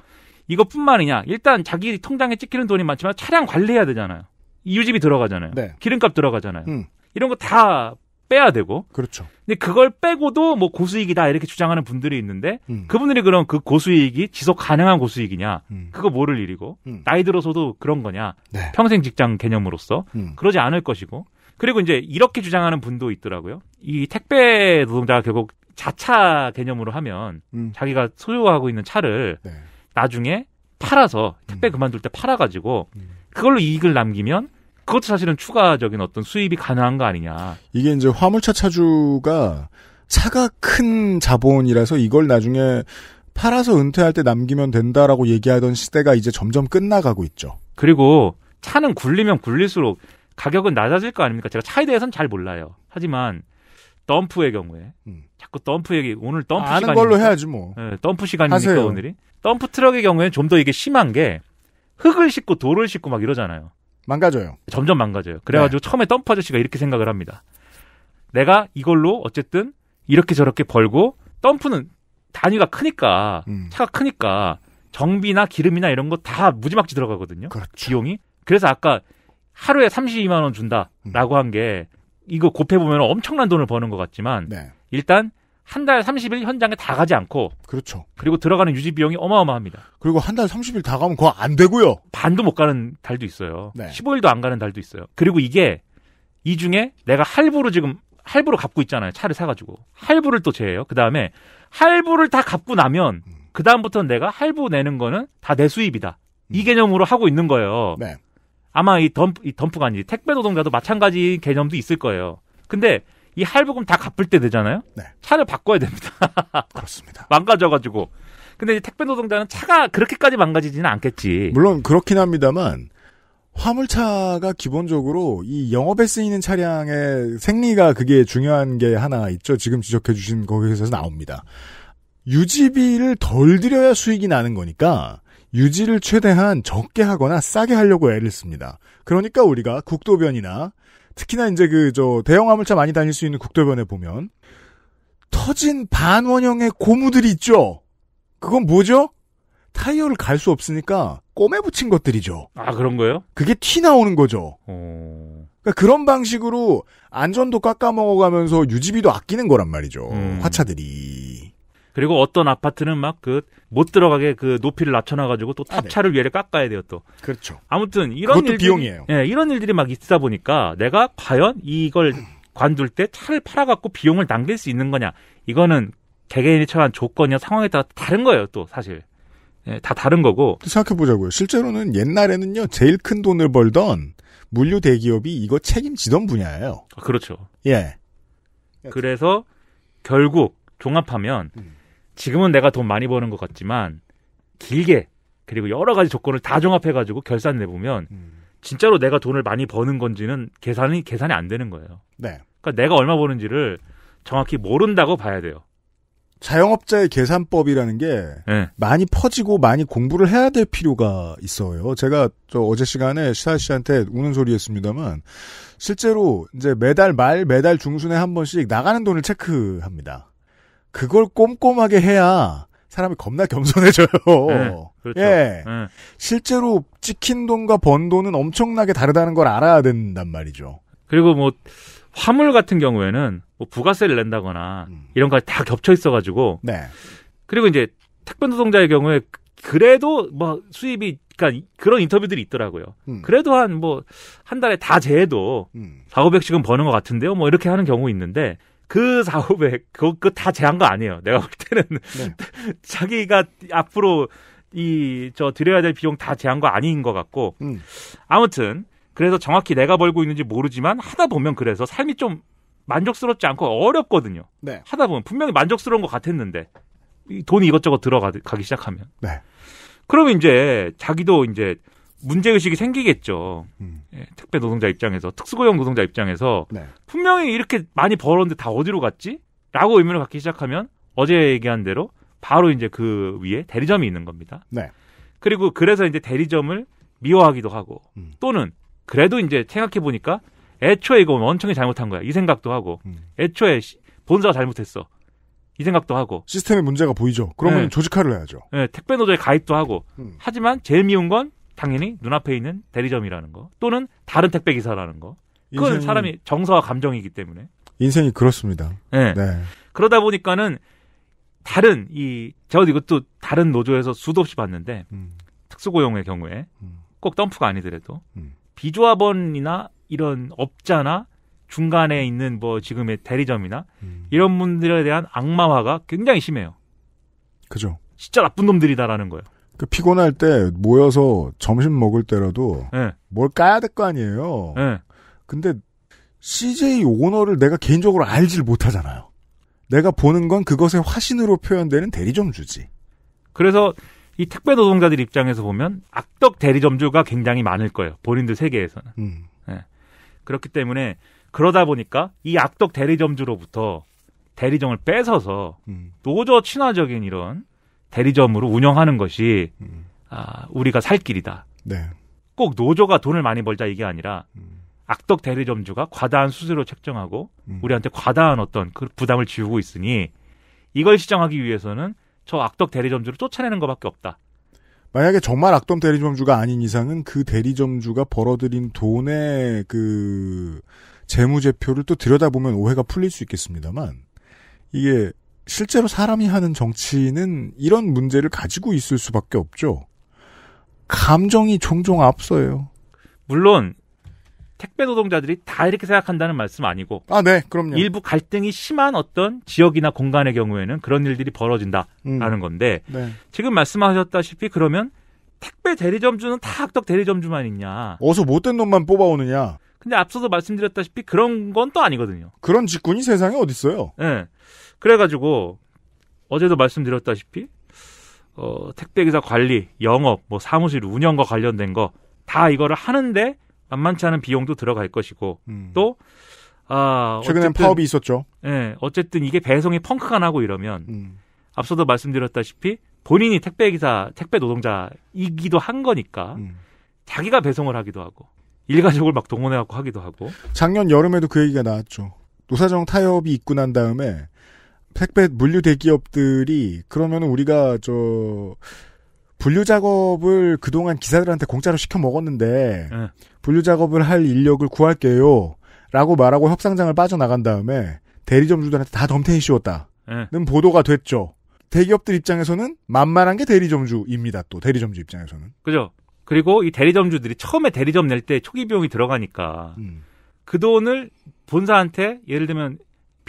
이것뿐만이냐 일단 자기 통장에 찍히는 돈이 많지만 차량 관리해야 되잖아요 이유집이 들어가잖아요. 네. 기름값 들어가잖아요. 음. 이런 거 다 빼야 되고. 그렇죠. 근데 그걸 빼고도 뭐 고수익이다 이렇게 주장하는 분들이 있는데 음. 그분들이 그럼 그 고수익이 지속 가능한 고수익이냐? 음. 그거 모를 일이고 음. 나이 들어서도 그런 거냐? 네. 평생 직장 개념으로서 음. 그러지 않을 것이고. 그리고 이제 이렇게 주장하는 분도 있더라고요. 이 택배 노동자가 결국 자차 개념으로 하면 음. 자기가 소유하고 있는 차를 네. 나중에 팔아서 택배 그만둘 때 팔아가지고 음. 그걸로 이익을 남기면 그것도 사실은 추가적인 어떤 수입이 가능한 거 아니냐. 이게 이제 화물차 차주가 차가 큰 자본이라서 이걸 나중에 팔아서 은퇴할 때 남기면 된다라고 얘기하던 시대가 이제 점점 끝나가고 있죠. 그리고 차는 굴리면 굴릴수록 가격은 낮아질 거 아닙니까? 제가 차에 대해서는 잘 몰라요. 하지만 덤프의 경우에 음. 자꾸 덤프 얘기 오늘 덤프 아, 시간 아는 걸로 해야지 뭐. 네, 덤프 시간이니까 하세요. 오늘이 덤프 트럭의 경우에는 좀 더 이게 심한 게 흙을 싣고 돌을 싣고 막 이러잖아요. 망가져요. 점점 망가져요. 그래가지고 네. 처음에 덤프 아저씨가 이렇게 생각을 합니다. 내가 이걸로 어쨌든 이렇게 저렇게 벌고 덤프는 단위가 크니까 음. 차가 크니까 정비나 기름이나 이런 거 다 무지막지 들어가거든요. 그렇죠. 비용이. 그래서 아까 하루에 32만 원 준다라고 음. 한게 이거 곱해 보면 엄청난 돈을 버는 것 같지만 네. 일단 한달 30일 현장에 다 가지 않고 그렇죠. 그리고 들어가는 유지 비용이 어마어마합니다. 그리고 한 달 30일 다 가면 그거 안 되고요. 반도 못 가는 달도 있어요. 네. 15일도 안 가는 달도 있어요. 그리고 이게 이 중에 내가 할부로 지금 할부로 갚고 있잖아요. 차를 사가지고 할부를 또 제해요. 그 다음에 할부를 다 갚고 나면 음. 그 다음부터는 내가 할부 내는 거는 다 내 수입이다. 이 음. 개념으로 하고 있는 거예요. 네. 아마 이 덤프 이 덤프가 아니 지 택배 노동자도 마찬가지 개념도 있을 거예요. 근데 이 할부금 다 갚을 때 되잖아요. 네. 차를 바꿔야 됩니다. 그렇습니다. 망가져가지고. 근데 택배 노동자는 차가 그렇게까지 망가지지는 않겠지. 물론 그렇긴 합니다만 화물차가 기본적으로 이 영업에 쓰이는 차량의 생리가 그게 중요한 게 하나 있죠. 지금 지적해 주신 거기에서 나옵니다. 유지비를 덜 들여야 수익이 나는 거니까 유지를 최대한 적게 하거나 싸게 하려고 애를 씁니다. 그러니까 우리가 국도변이나 특히나 이제 그 저 대형 화물차 많이 다닐 수 있는 국도변에 보면 터진 반원형의 고무들이 있죠. 그건 뭐죠? 타이어를 갈 수 없으니까 꼬매 붙인 것들이죠. 아 그런 거요? 그게 튀 나오는 거죠. 어... 그러니까 그런 방식으로 안전도 깎아먹어가면서 유지비도 아끼는 거란 말이죠. 음... 화차들이. 그리고 어떤 아파트는 막 그 못 들어가게 그 높이를 낮춰놔가지고 또 아, 탑차를 아, 네. 위에 깎아야 돼요 또. 그렇죠. 아무튼 이런 일들 비용이에요. 예, 이런 일들이 막 있다 보니까 내가 과연 이걸 관둘 때 차를 팔아갖고 비용을 남길 수 있는 거냐 이거는 개개인이 처한 조건이나 상황에 따라 다른 거예요 또 사실. 예, 다 다른 거고. 생각해 보자고요. 실제로는 옛날에는요 제일 큰 돈을 벌던 물류 대기업이 이거 책임지던 분야예요. 아, 그렇죠. 예. 그래서 결국 종합하면 음. 지금은 내가 돈 많이 버는 것 같지만 길게 그리고 여러 가지 조건을 다 종합해 가지고 결산 내보면 음. 진짜로 내가 돈을 많이 버는 건지는 계산이 계산이 안 되는 거예요. 네. 그러니까 내가 얼마 버는지를 정확히 모른다고 봐야 돼요. 자영업자의 계산법이라는 게 네. 많이 퍼지고 많이 공부를 해야 될 필요가 있어요. 제가 저 어제 시간에 시사 씨한테 우는 소리 했습니다만 실제로 이제 매달 말 매달 중순에 한 번씩 나가는 돈을 체크합니다. 그걸 꼼꼼하게 해야 사람이 겁나 겸손해져요. 네, 그렇죠. 예. 네. 실제로 찍힌 돈과 번 돈은 엄청나게 다르다는 걸 알아야 된단 말이죠. 그리고 뭐 화물 같은 경우에는 뭐 부가세를 낸다거나 음. 이런 걸다 겹쳐 있어가지고. 네. 그리고 이제 택배 노동자의 경우에 그래도 뭐 수입이 그러니까 그런 인터뷰들이 있더라고요. 음. 그래도 한 뭐한 뭐한 달에 다 재해도 음. 4, 500씩은 버는 것 같은데요. 뭐 이렇게 하는 경우 있는데 그 사업에 그거, 그거 다 제한 거 아니에요. 내가 볼 때는. 네. 자기가 앞으로 이, 저, 드려야 될 비용 다 제한 거 아닌 것 같고. 음. 아무튼, 그래서 정확히 내가 벌고 있는지 모르지만 하다 보면 그래서 삶이 좀 만족스럽지 않고 어렵거든요. 네. 하다 보면 분명히 만족스러운 것 같았는데 돈이 이것저것 들어가기 시작하면. 네. 그러면 이제 자기도 이제 문제의식이 생기겠죠. 음. 예, 택배 노동자 입장에서, 특수고용 노동자 입장에서 네. 분명히 이렇게 많이 벌었는데 다 어디로 갔지? 라고 의문을 갖기 시작하면 어제 얘기한 대로 바로 이제 그 위에 대리점이 있는 겁니다. 네. 그리고 그래서 이제 대리점을 미워하기도 하고 음. 또는 그래도 이제 생각해 보니까 애초에 이거 원청이 잘못한 거야. 이 생각도 하고 음. 애초에 본사가 잘못했어. 이 생각도 하고 시스템에 문제가 보이죠. 그러면 네. 조직화를 해야죠. 네, 택배 노조에 가입도 하고 음. 하지만 제일 미운 건 당연히 눈앞에 있는 대리점이라는 거 또는 다른 택배 기사라는 거 그건 인생이... 사람이 정서와 감정이기 때문에 인생이 그렇습니다. 네. 네. 그러다 보니까는 다른 이 제가 이것도 다른 노조에서 수도 없이 봤는데 음. 특수고용의 경우에 음. 꼭 덤프가 아니더라도 음. 비조합원이나 이런 업자나 중간에 있는 뭐 지금의 대리점이나 음. 이런 분들에 대한 악마화가 굉장히 심해요. 그죠. 진짜 나쁜 놈들이다라는 거예요. 그 피곤할 때 모여서 점심 먹을 때라도 네. 뭘 까야 될 거 아니에요. 네. 근데 CJ 오너를 내가 개인적으로 알질 못하잖아요. 내가 보는 건 그것의 화신으로 표현되는 대리점주지. 그래서 이 택배 노동자들 입장에서 보면 악덕 대리점주가 굉장히 많을 거예요. 본인들 세계에서는. 음. 네. 그렇기 때문에 그러다 보니까 이 악덕 대리점주로부터 대리점을 뺏어서 음. 노조 친화적인 이런 대리점으로 운영하는 것이 음. 아, 우리가 살 길이다. 네. 꼭 노조가 돈을 많이 벌자 이게 아니라 음. 악덕 대리점주가 과다한 수수료 책정하고 음. 우리한테 과다한 어떤 그 부담을 지우고 있으니 이걸 시정하기 위해서는 저 악덕 대리점주를 쫓아내는 것밖에 없다. 만약에 정말 악덕 대리점주가 아닌 이상은 그 대리점주가 벌어들인 돈의 그 재무제표를 또 들여다보면 오해가 풀릴 수 있겠습니다만 이게 실제로 사람이 하는 정치는 이런 문제를 가지고 있을 수밖에 없죠. 감정이 종종 앞서요. 물론 택배 노동자들이 다 이렇게 생각한다는 말씀 아니고 아, 네. 그럼요. 일부 갈등이 심한 어떤 지역이나 공간의 경우에는 그런 일들이 벌어진다라는 음. 건데 네. 지금 말씀하셨다시피 그러면 택배 대리점주는 다 악덕 대리점주만 있냐? 어서 못된 놈만 뽑아오느냐? 근데 앞서서 말씀드렸다시피 그런 건 또 아니거든요. 그런 직군이 세상에 어딨어요? 네. 그래가지고 어제도 말씀드렸다시피 어, 택배기사 관리, 영업, 뭐 사무실 운영과 관련된 거 다 이거를 하는데 만만치 않은 비용도 들어갈 것이고 음. 또 아, 최근엔 파업이 있었죠. 예, 어쨌든 이게 배송이 펑크가 나고 이러면 음. 앞서도 말씀드렸다시피 본인이 택배기사, 택배 노동자이기도 한 거니까 음. 자기가 배송을 하기도 하고 일가족을 막 동원해갖고 하기도 하고 작년 여름에도 그 얘기가 나왔죠. 노사정 타협이 있고 난 다음에 택배 물류 대기업들이 그러면 우리가 저 분류 작업을 그동안 기사들한테 공짜로 시켜 먹었는데 네. 분류 작업을 할 인력을 구할게요. 라고 말하고 협상장을 빠져나간 다음에 대리점주들한테 다 덤탱이 씌웠다는 예. 네. 보도가 됐죠. 대기업들 입장에서는 만만한 게 대리점주입니다. 또 대리점주 입장에서는. 그죠. 그리고 이 대리점주들이 처음에 대리점 낼 때 초기 비용이 들어가니까 음. 그 돈을 본사한테 예를 들면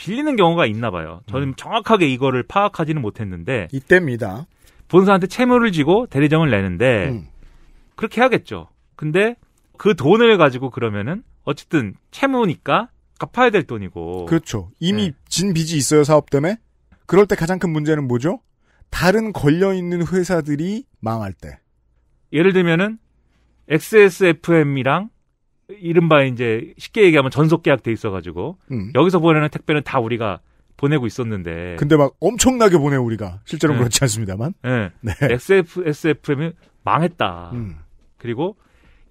빌리는 경우가 있나 봐요. 저는 음. 정확하게 이거를 파악하지는 못했는데 이때입니다. 본사한테 채무를 지고 대리점을 내는데 음. 그렇게 하겠죠. 근데 그 돈을 가지고 그러면은 어쨌든 채무니까 갚아야 될 돈이고. 그렇죠. 이미 네. 진 빚이 있어요 사업 때문에. 그럴 때 가장 큰 문제는 뭐죠? 다른 걸려 있는 회사들이 망할 때. 예를 들면은 XSFM이랑 이른바 이제 쉽게 얘기하면 전속 계약돼 있어가지고 음. 여기서 보내는 택배는 다 우리가 보내고 있었는데. 근데 막 엄청나게 보내 우리가 실제로 네. 그렇지 않습니다만. 네. 네. SF SFM이 망했다. 음. 그리고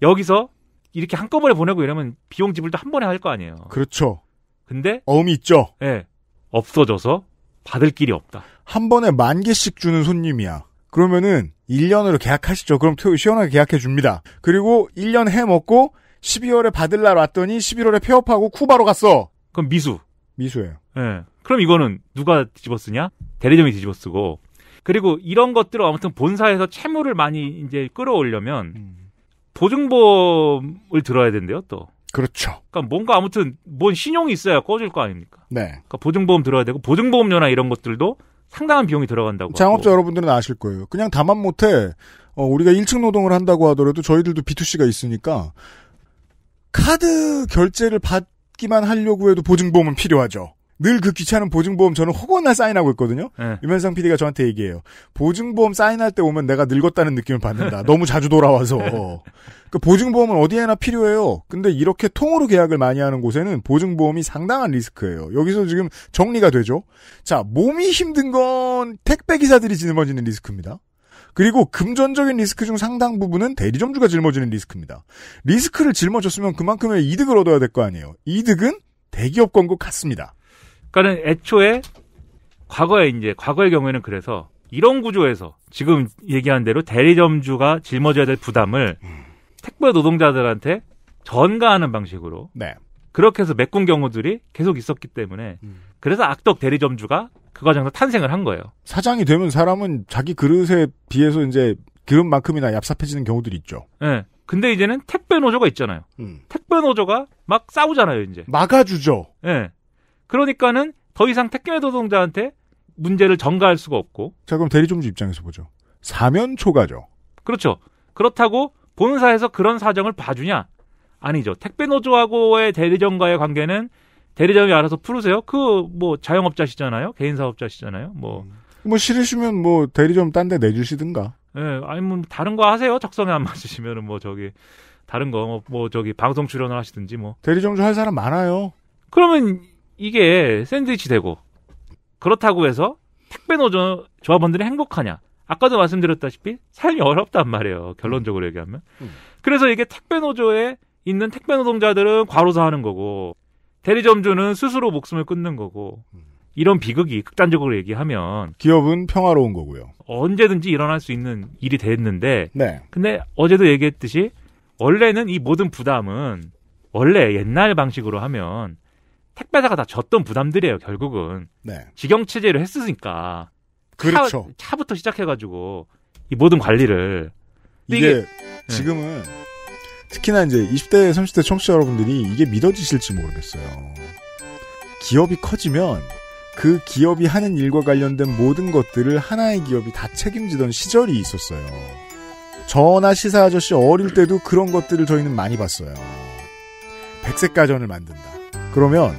여기서 이렇게 한꺼번에 보내고 이러면 비용 지불도 한 번에 할 거 아니에요. 그렇죠. 근데 어음이 있죠. 예. 네. 없어져서 받을 길이 없다. 한 번에 만 개씩 주는 손님이야. 그러면은 1년으로 계약하시죠. 그럼 시원하게 계약해 줍니다. 그리고 1년 해 먹고 12월에 받을 날 왔더니 11월에 폐업하고 쿠바로 갔어. 그럼 미수. 미수예요. 예. 네. 그럼 이거는 누가 뒤집어 쓰냐? 대리점이 뒤집어 쓰고. 그리고 이런 것들을 아무튼 본사에서 채무를 많이 이제 끌어올려면 음. 보증보험을 들어야 된대요, 또. 그렇죠. 그러니까 뭔가 아무튼 뭔 신용이 있어야 꺼질 거 아닙니까? 네. 그러니까 보증보험 들어야 되고 보증보험료나 이런 것들도 상당한 비용이 들어간다고. 창업자 여러분들은 아실 거예요. 그냥 다만 못해 어, 우리가 1층 노동을 한다고 하더라도 저희들도 B2C가 있으니까 카드 결제를 받기만 하려고 해도 보증보험은 필요하죠. 늘 그 귀찮은 보증보험 저는 허거날 사인하고 있거든요. 네. 유면상 PD가 저한테 얘기해요. 보증보험 사인할 때 오면 내가 늙었다는 느낌을 받는다. 너무 자주 돌아와서. 그 보증보험은 어디에나 필요해요. 근데 이렇게 통으로 계약을 많이 하는 곳에는 보증보험이 상당한 리스크예요. 여기서 지금 정리가 되죠. 자, 몸이 힘든 건 택배 기사들이 짊어지는 리스크입니다. 그리고 금전적인 리스크 중 상당 부분은 대리점주가 짊어지는 리스크입니다. 리스크를 짊어졌으면 그만큼의 이득을 얻어야 될 거 아니에요. 이득은 대기업 광고 같습니다. 그러니까는 애초에 과거에 이제 과거의 경우에는 그래서 이런 구조에서 지금 얘기한 대로 대리점주가 짊어져야 될 부담을 음. 택배 노동자들한테 전가하는 방식으로 네. 그렇게 해서 메꾼 경우들이 계속 있었기 때문에 음. 그래서 악덕 대리점주가 그 과정에서 탄생을 한 거예요. 사장이 되면 사람은 자기 그릇에 비해서 이제 기름만큼이나 얍삽해지는 경우들이 있죠. 예. 네. 근데 이제는 택배 노조가 있잖아요. 음. 택배 노조가 막 싸우잖아요, 이제. 막아주죠. 예. 네. 그러니까는 더 이상 택배 노동자한테 문제를 전가할 수가 없고. 자, 그럼 대리점주 입장에서 보죠. 사면 초과죠. 그렇죠. 그렇다고 본사에서 그런 사정을 봐주냐? 아니죠. 택배 노조하고의 대리점과의 관계는 대리점이 알아서 풀으세요. 그 뭐 자영업자시잖아요. 개인 사업자시잖아요. 뭐. 음. 뭐 싫으시면 뭐 대리점 딴 데 내주시든가. 예, 네, 아니면 다른 거 하세요. 적성에 안 맞으시면은 뭐 저기 다른 거뭐 뭐 저기 방송 출연을 하시든지 뭐. 대리점주 할 사람 많아요. 그러면 이게 샌드위치 되고 그렇다고 해서 택배 노조 조합원들이 행복하냐? 아까도 말씀드렸다시피 삶이 어렵단 말이에요. 결론적으로 얘기하면. 음. 그래서 이게 택배 노조에 있는 택배 노동자들은 과로사 하는 거고 대리점주는 스스로 목숨을 끊는 거고 음. 이런 비극이 극단적으로 얘기하면 기업은 평화로운 거고요. 언제든지 일어날 수 있는 일이 됐는데 네. 근데 어제도 얘기했듯이 원래는 이 모든 부담은 원래 옛날 방식으로 하면 택배사가 다 졌던 부담들이에요. 결국은 네. 직영 체제로 했으니까 그렇죠. 차, 부터 시작해가지고 이 모든 관리를 이게, 이게 지금은 네. 특히나 이제 20대, 30대 청취자 여러분들이 이게 믿어지실지 모르겠어요. 기업이 커지면 그 기업이 하는 일과 관련된 모든 것들을 하나의 기업이 다 책임지던 시절이 있었어요. 저나 시사 아저씨 어릴 때도 그런 것들을 저희는 많이 봤어요. 백색 가전을 만든다. 그러면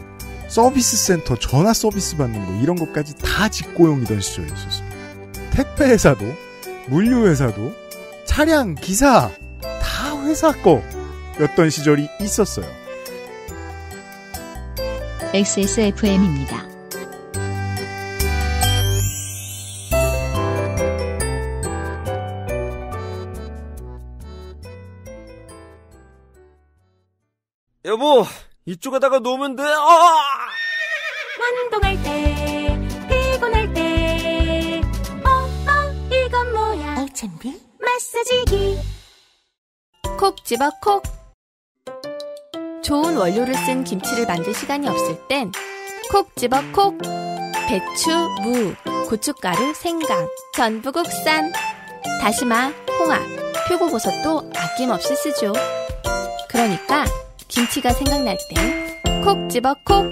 서비스 센터 전화 서비스 받는 거 이런 것까지 다 직고용이던 시절이 있었습니다. 택배 회사도 물류 회사도 차량 기사 회사 거였던 시절이 있었어요. XSFM입니다. 여보, 이쪽에다가 놓으면 돼. 아! 운동할 때, 피곤할 때, 어, 어, 이건 뭐야? 알찬비? 마사지기. 콕 집어 콕! 좋은 원료를 쓴 김치를 만들 시간이 없을 땐 콕 집어 콕! 배추, 무, 고춧가루, 생강, 전부 국산, 다시마, 홍합, 표고버섯도 아낌없이 쓰죠. 그러니까 김치가 생각날 땐 콕 집어 콕!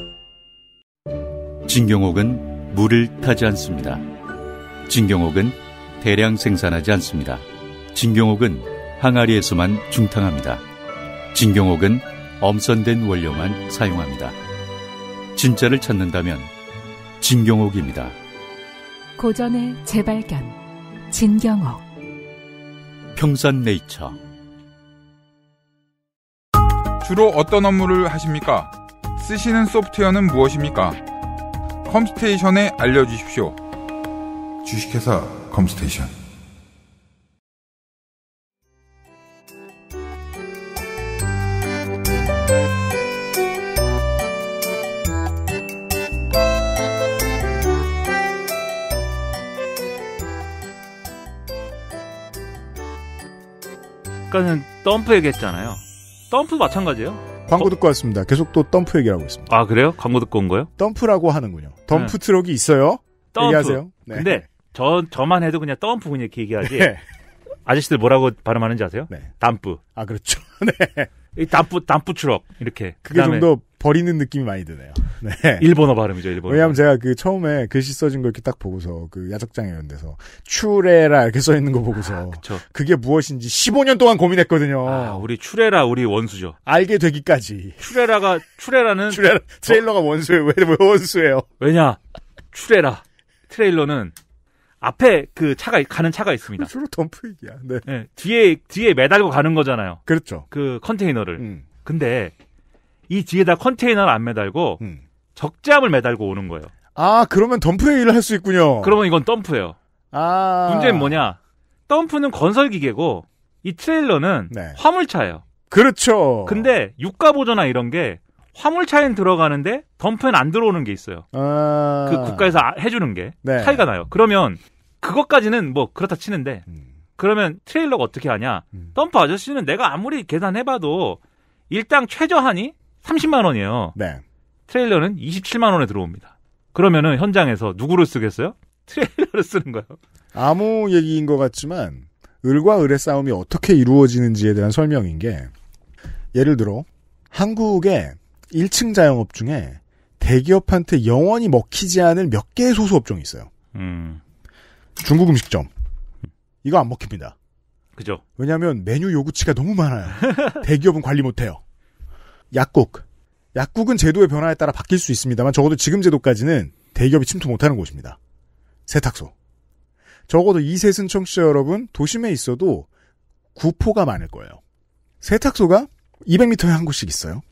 진경옥은 물을 타지 않습니다. 진경옥은 대량 생산하지 않습니다. 진경옥은 항아리에서만 중탕합니다. 진경옥은 엄선된 원료만 사용합니다. 진짜를 찾는다면 진경옥입니다. 고전의 재발견 진경옥 평산네이처 주로 어떤 업무를 하십니까? 쓰시는 소프트웨어는 무엇입니까? 컴스테이션에 알려주십시오. 주식회사 컴스테이션 아까는 덤프 얘기했잖아요. 덤프 마찬가지예요. 광고 듣고 왔습니다. 계속 또 덤프 얘기하고 있습니다. 아 그래요? 광고 듣고 온 거요? 예 덤프라고 하는군요. 덤프 네. 트럭이 있어요. 덤프. 얘기하세요. 네. 근데 저 저만 해도 그냥 덤프 그냥 이렇게 얘기하지. 네. 아저씨들 뭐라고 발음하는지 아세요? 네. 담프. 아 그렇죠. 네. 이 담부 담부 추럭 이렇게 그게 좀 더 버리는 느낌이 많이 드네요. 네. 일본어 발음이죠, 일본어. 왜냐하면 제가 그 처음에 글씨 써진 걸 이렇게 딱 보고서 그 야적장 이런 데서 추레라 이렇게 써 있는 거 보고서 아, 그게 무엇인지 15년 동안 고민했거든요. 아, 우리 추레라 우리 원수죠. 알게 되기까지. 추레라가 추레라는 추레라, 트레일러가 원수예요. 왜, 왜 원수예요? 왜냐? 추레라 트레일러는 앞에 그 차가 가는 차가 있습니다. 주로 덤프이야. 네. 네. 뒤에 뒤에 매달고 가는 거잖아요. 그렇죠. 그 컨테이너를. 음. 근데 이 뒤에다 컨테이너를 안 매달고 음. 적재함을 매달고 오는 거예요. 아 그러면 덤프웨이를 할 수 있군요. 그러면 이건 덤프예요. 아 문제는 뭐냐? 덤프는 건설 기계고 이 트레일러는 네. 화물차예요. 그렇죠. 근데 유가 보조나 이런 게 화물차엔 들어가는데 덤프엔 안 들어오는 게 있어요. 아... 그 국가에서 아, 해주는 게 네. 차이가 나요. 그러면 그것까지는 뭐 그렇다 치는데 음. 그러면 트레일러가 어떻게 하냐? 음. 덤프 아저씨는 내가 아무리 계산해봐도 일당 최저한이 30만 원이에요. 네. 트레일러는 27만 원에 들어옵니다. 그러면은 현장에서 누구를 쓰겠어요? 트레일러를 쓰는 거예요. 아무 얘기인 것 같지만 을과 을의 싸움이 어떻게 이루어지는지에 대한 설명인 게 예를 들어 한국의 1층 자영업 중에 대기업한테 영원히 먹히지 않을 몇 개의 소수업종이 있어요. 음. 중국 음식점. 이거 안 먹힙니다. 그죠. 왜냐하면 메뉴 요구치가 너무 많아요. 대기업은 관리 못해요. 약국. 약국은 제도의 변화에 따라 바뀔 수 있습니다만 적어도 지금 제도까지는 대기업이 침투 못하는 곳입니다. 세탁소. 적어도 이세순 청취자 여러분 도심에 있어도 구포가 많을 거예요. 세탁소가 200m에 한 곳씩 있어요.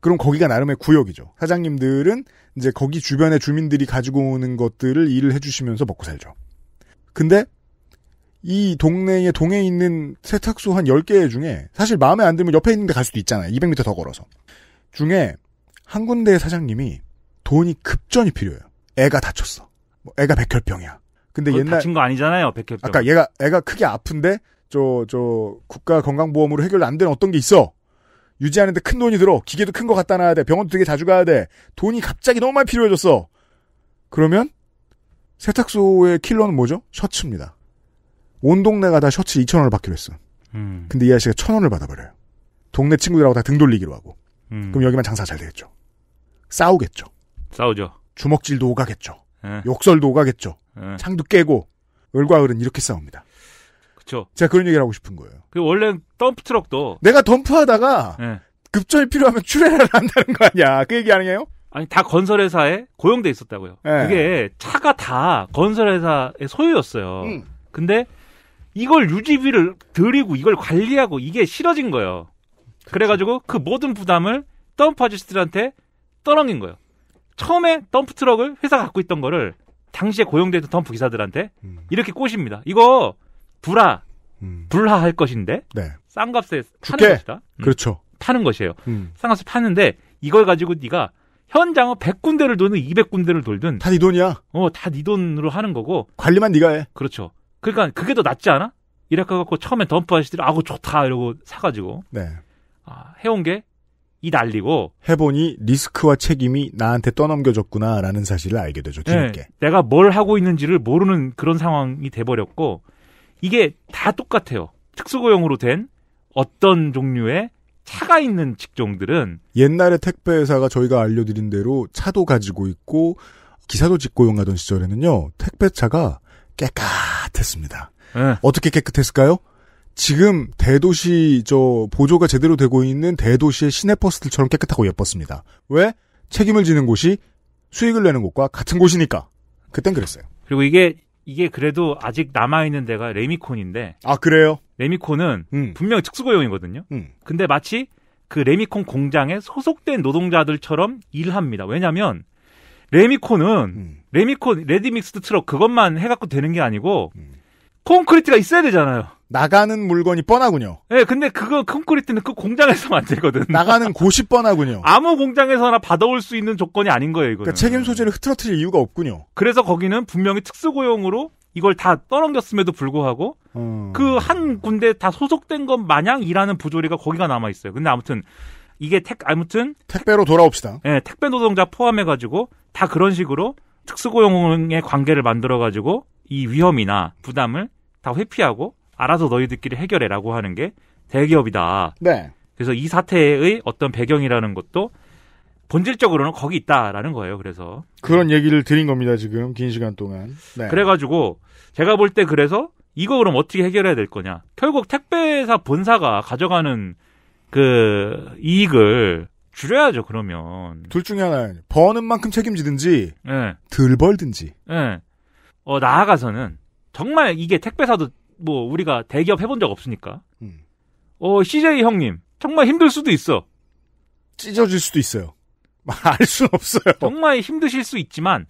그럼 거기가 나름의 구역이죠. 사장님들은 이제 거기 주변의 주민들이 가지고 오는 것들을 일을 해주시면서 먹고 살죠. 근데 이 동네에 동에 있는 세탁소 한 10개 중에 사실 마음에 안 들면 옆에 있는데 갈 수도 있잖아요. 200m 더 걸어서. 중에 한 군데 사장님이 돈이 급전이 필요해요. 애가 다쳤어. 뭐 애가 백혈병이야. 근데 옛날 다친 거 아니잖아요. 백혈병. 아까 얘가 애가 크게 아픈데 저 저 국가 건강보험으로 해결 안 되는 어떤 게 있어. 유지하는데 큰 돈이 들어. 기계도 큰 거 갖다 놔야 돼. 병원도 되게 자주 가야 돼. 돈이 갑자기 너무 많이 필요해졌어. 그러면 세탁소의 킬러는 뭐죠? 셔츠입니다. 온 동네가 다 셔츠 2천원을 받기로 했어. 음. 근데 이 아저씨가 천원을 받아버려요. 동네 친구들하고 다 등 돌리기로 하고. 음. 그럼 여기만 장사 잘 되겠죠. 싸우겠죠. 싸우죠. 주먹질도 오가겠죠. 에. 예. 욕설도 오가겠죠. 에. 예. 창도 깨고 을과 을은 이렇게 싸웁니다. 그렇죠. 제가 그런 얘기를 하고 싶은 거예요. 그 원래 덤프 트럭도 내가 덤프하다가 에. 예. 급전이 필요하면 출회을 한다는 거 아니야. 그 얘기 아니에요? 아니 다 건설회사에 고용돼 있었다고요. 네. 그게 차가 다 건설회사의 소유였어요. 음. 근데 이걸 유지비를 들이고 이걸 관리하고 이게 싫어진 거예요. 그쵸. 그렇죠. 그래가지고 그 모든 부담을 덤프 아저씨들한테 떠넘긴 거예요. 처음에 덤프 트럭을 회사가 갖고 있던 거를 당시에 고용돼 있던 덤프 기사들한테 음. 이렇게 꼬십니다. 이거 불화 음. 불화할 것인데 네. 싼 값에 파는 것이다. 음. 그렇죠. 파는 것이에요. 음. 싼 값에 파는데 이걸 가지고 네가 현장은 100군데를 돌든 200군데를 돌든 다 네 돈이야. 어, 다네 돈으로 하는 거고. 관리만 네가 해. 그렇죠. 그러니까 그게 더 낫지 않아? 이라카 갖고 처음에 덤프 하시더니 아고 좋다 이러고 사가지고. 네. 아, 해온 게 이 날리고 해보니 리스크와 책임이 나한테 떠넘겨졌구나라는 사실을 알게 되죠 네. 뒤늦게 네, 내가 뭘 하고 있는지를 모르는 그런 상황이 돼버렸고 이게 다 똑같아요 특수고용으로 된 어떤 종류의 차가 있는 직종들은 옛날에 택배 회사가 저희가 알려드린 대로 차도 가지고 있고 기사도 직고 용하던 시절에는요 택배차가 깨끗했습니다. 네. 어떻게 깨끗했을까요? 지금 대도시 저 보조가 제대로 되고 있는 대도시의 시내버스들처럼 깨끗하고 예뻤습니다. 왜? 책임을 지는 곳이 수익을 내는 곳과 같은 곳이니까. 그땐 그랬어요. 그리고 이게 이게 그래도 아직 남아 있는 데가 레미콘인데. 아 그래요? 레미콘은 음. 분명히 특수고용이거든요. 음. 근데 마치 그 레미콘 공장에 소속된 노동자들처럼 일합니다. 왜냐하면 레미콘은 음. 레미콘 레디믹스드 트럭 그것만 해갖고 되는 게 아니고 음. 콘크리트가 있어야 되잖아요. 나가는 물건이 뻔하군요. 네, 근데 그거 콘크리트는 그 공장에서 만들거든. 나가는 곳이 뻔하군요. 아무 공장에서나 받아올 수 있는 조건이 아닌 거예요, 이거. 그러니까 책임 소재를 흐트러뜨릴 이유가 없군요. 그래서 거기는 분명히 특수고용으로 이걸 다 떠넘겼음에도 불구하고 음. 어. 그한 군데 다 소속된 것 마냥 일하는 부조리가 거기가 남아 있어요. 근데 아무튼 이게 택 아무튼 택배로 돌아옵시다. 예, 택배 노동자 포함해 가지고 다 그런 식으로 특수고용의 관계를 만들어 가지고 이 위험이나 부담을 다 회피하고 알아서 너희들끼리 해결해라고 하는 게 대기업이다. 네. 그래서 이 사태의 어떤 배경이라는 것도 본질적으로는 거기 있다라는 거예요. 그래서 그런 얘기를 드린 겁니다. 지금 긴 시간 동안. 네. 그래가지고 제가 볼 때 그래서 이거 그럼 어떻게 해결해야 될 거냐? 결국 택배사 본사가 가져가는 그 이익을 줄여야죠. 그러면 둘 중에 하나 버는 만큼 책임지든지, 네. 덜 벌든지. 네. 어 나아가서는 정말 이게 택배사도 뭐 우리가 대기업 해본 적 없으니까. 음. 어 CJ 형님 정말 힘들 수도 있어. 찢어질 수도 있어요. 알수 없어요. 정말 힘드실 수 있지만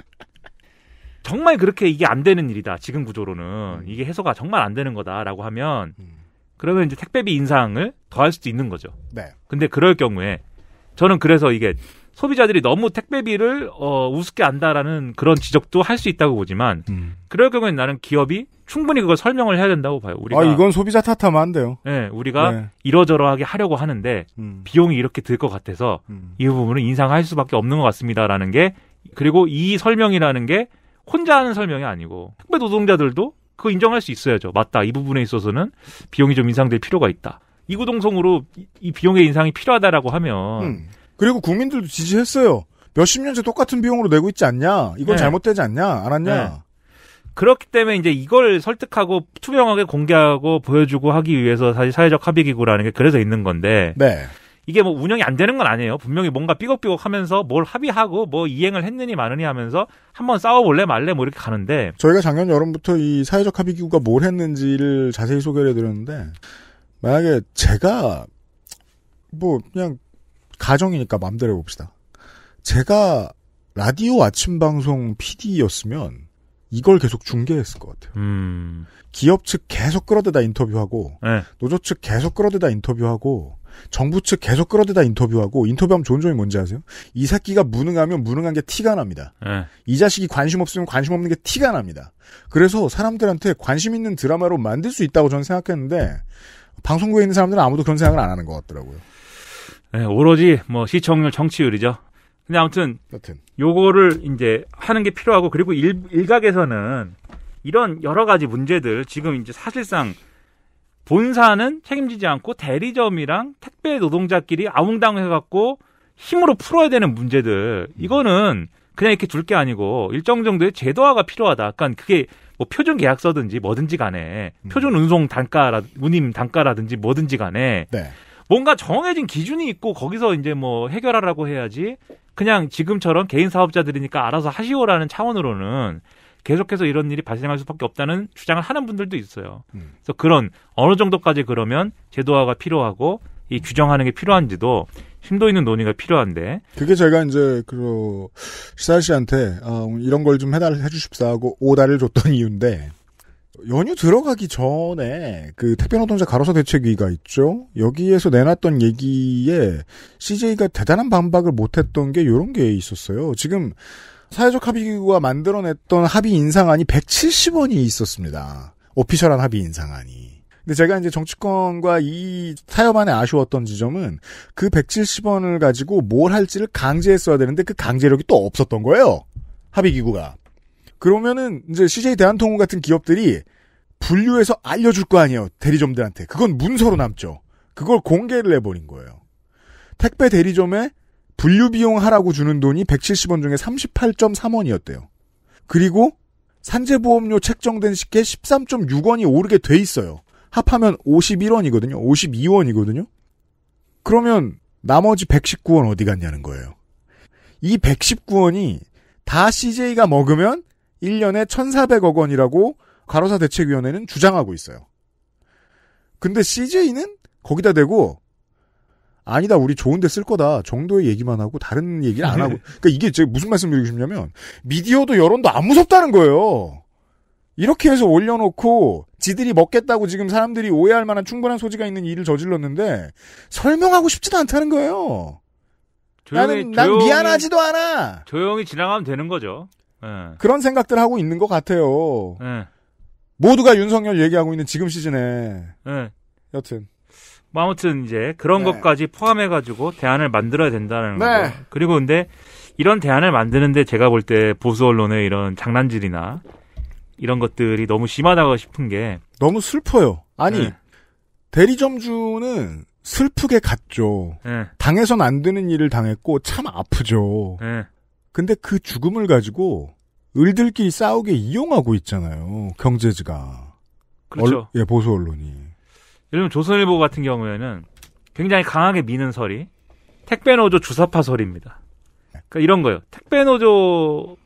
정말 그렇게 이게 안 되는 일이다. 지금 구조로는 음. 이게 해소가 정말 안 되는 거다라고 하면 음. 그러면 이제 택배비 인상을 더 할 수도 있는 거죠. 네. 근데 그럴 경우에 저는 그래서 이게 소비자들이 너무 택배비를 어, 우습게 안다라는 그런 지적도 할 수 있다고 보지만 음. 그럴 경우에는 나는 기업이 충분히 그걸 설명을 해야 된다고 봐요. 우리가 아 이건 소비자 탓하면 안 돼요. 네, 우리가 네. 이러저러하게 하려고 하는데 음. 비용이 이렇게 들 것 같아서 음. 이 부분은 인상할 수밖에 없는 것 같습니다라는 게 그리고 이 설명이라는 게 혼자 하는 설명이 아니고 택배 노동자들도 그거 인정할 수 있어야죠. 맞다. 이 부분에 있어서는 비용이 좀 인상될 필요가 있다. 이구동성으로 이, 이 비용의 인상이 필요하다라고 하면 음. 그리고 국민들도 지지했어요. 몇십 년째 똑같은 비용으로 내고 있지 않냐? 이건 네. 잘못되지 않냐? 알았냐 네. 그렇기 때문에 이제 이걸 설득하고 투명하게 공개하고 보여주고 하기 위해서 사실 사회적 합의 기구라는 게 그래서 있는 건데. 네. 이게 뭐 운영이 안 되는 건 아니에요. 분명히 뭔가 삐걱삐걱 하면서 뭘 합의하고 뭐 이행을 했느니 마느니 하면서 한번 싸워볼래 말래 뭐 이렇게 가는데. 저희가 작년 여름부터 이 사회적 합의 기구가 뭘 했는지를 자세히 소개를 해드렸는데, 만약에 제가 뭐 그냥 가정이니까 마음대로 해봅시다. 제가 라디오 아침 방송 PD였으면 이걸 계속 중계했을 것 같아요. 음. 기업 측 계속 끌어대다 인터뷰하고 네. 노조 측 계속 끌어대다 인터뷰하고 정부 측 계속 끌어대다 인터뷰하고 인터뷰하면 좋은 점이 뭔지 아세요? 이 새끼가 무능하면 무능한 게 티가 납니다. 네. 이 자식이 관심 없으면 관심 없는 게 티가 납니다. 그래서 사람들한테 관심 있는 드라마로 만들 수 있다고 저는 생각했는데 방송국에 있는 사람들은 아무도 그런 생각을 안 하는 것 같더라고요. 네, 오로지 뭐 시청률, 정치율이죠. 근데 아무튼 여튼. 요거를 이제 하는 게 필요하고 그리고 일, 일각에서는 이런 여러 가지 문제들 지금 이제 사실상 본사는 책임지지 않고 대리점이랑 택배 노동자끼리 아웅당해갖고 힘으로 풀어야 되는 문제들 이거는 그냥 이렇게 둘 게 아니고 일정 정도의 제도화가 필요하다. 약간 그게 뭐 표준 계약서든지 뭐든지 간에 음. 표준 운송 단가라 운임 단가라든지 뭐든지 간에 네. 뭔가 정해진 기준이 있고 거기서 이제 뭐 해결하라고 해야지 그냥 지금처럼 개인 사업자들이니까 알아서 하시오라는 차원으로는 계속해서 이런 일이 발생할 수밖에 없다는 주장을 하는 분들도 있어요. 음. 그래서 그런 어느 정도까지 그러면 제도화가 필요하고 이 규정하는 게 필요한지도 심도 있는 논의가 필요한데 그게 제가 이제 그 시사 씨한테 어, 이런 걸 좀 해달 해주십사 하고 오다를 줬던 이유인데 연휴 들어가기 전에 그 태평노동자 가로사 대책위가 있죠. 여기에서 내놨던 얘기에 CJ가 대단한 반박을 못했던 게 이런 게 있었어요. 지금 사회적 합의기구가 만들어냈던 합의 인상안이 170원이 있었습니다. 오피셜한 합의 인상안이. 근데 제가 이제 정치권과 이 타협안에 아쉬웠던 지점은 그 170원을 가지고 뭘 할지를 강제했어야 되는데 그 강제력이 또 없었던 거예요. 합의기구가. 그러면은 이제 CJ 대한통운 같은 기업들이 분류해서 알려줄 거 아니에요 대리점들한테 그건 문서로 남죠 그걸 공개를 해버린 거예요 택배 대리점에 분류 비용 하라고 주는 돈이 170원 중에 38.3원이었대요 그리고 산재보험료 책정된 식혜 13.6원이 오르게 돼 있어요 합하면 51원이거든요 52원이거든요 그러면 나머지 119원 어디 갔냐는 거예요 이 119원이 다 CJ가 먹으면 1년에 1,400억 원이라고 가로사 대책위원회는 주장하고 있어요. 근데 CJ는 거기다 대고 아니다 우리 좋은데 쓸 거다 정도의 얘기만 하고 다른 얘기를 안 하고 네. 그러니까 이게 제가 무슨 말씀드리고 싶냐면 미디어도 여론도 안 무섭다는 거예요. 이렇게 해서 올려놓고 지들이 먹겠다고 지금 사람들이 오해할 만한 충분한 소지가 있는 일을 저질렀는데 설명하고 싶지도 않다는 거예요. 조용히, 나는 난 조용히, 미안하지도 않아. 조용히 지나가면 되는 거죠. 예. 그런 생각들 하고 있는 것 같아요. 네. 모두가 윤석열 얘기하고 있는 지금 시즌에. 네. 여튼. 뭐 아무튼 이제 그런 네. 것까지 포함해가지고 대안을 만들어야 된다는 네. 거죠. 그리고 근데 이런 대안을 만드는데 제가 볼 때 보수 언론의 이런 장난질이나 이런 것들이 너무 심하다고 싶은 게 너무 슬퍼요. 아니 네. 대리점주는 슬프게 갔죠. 당해선 안 되는 일을 당했고 참 아프죠. 근데 그 죽음을 가지고 을들끼리 싸우게 이용하고 있잖아요. 경제지가. 그렇죠. 얼, 예, 보수 언론이. 요즘 조선일보 같은 경우에는 굉장히 강하게 미는 설이 택배노조 주사파 설입니다. 그러니까 이런 거예요. 택배노조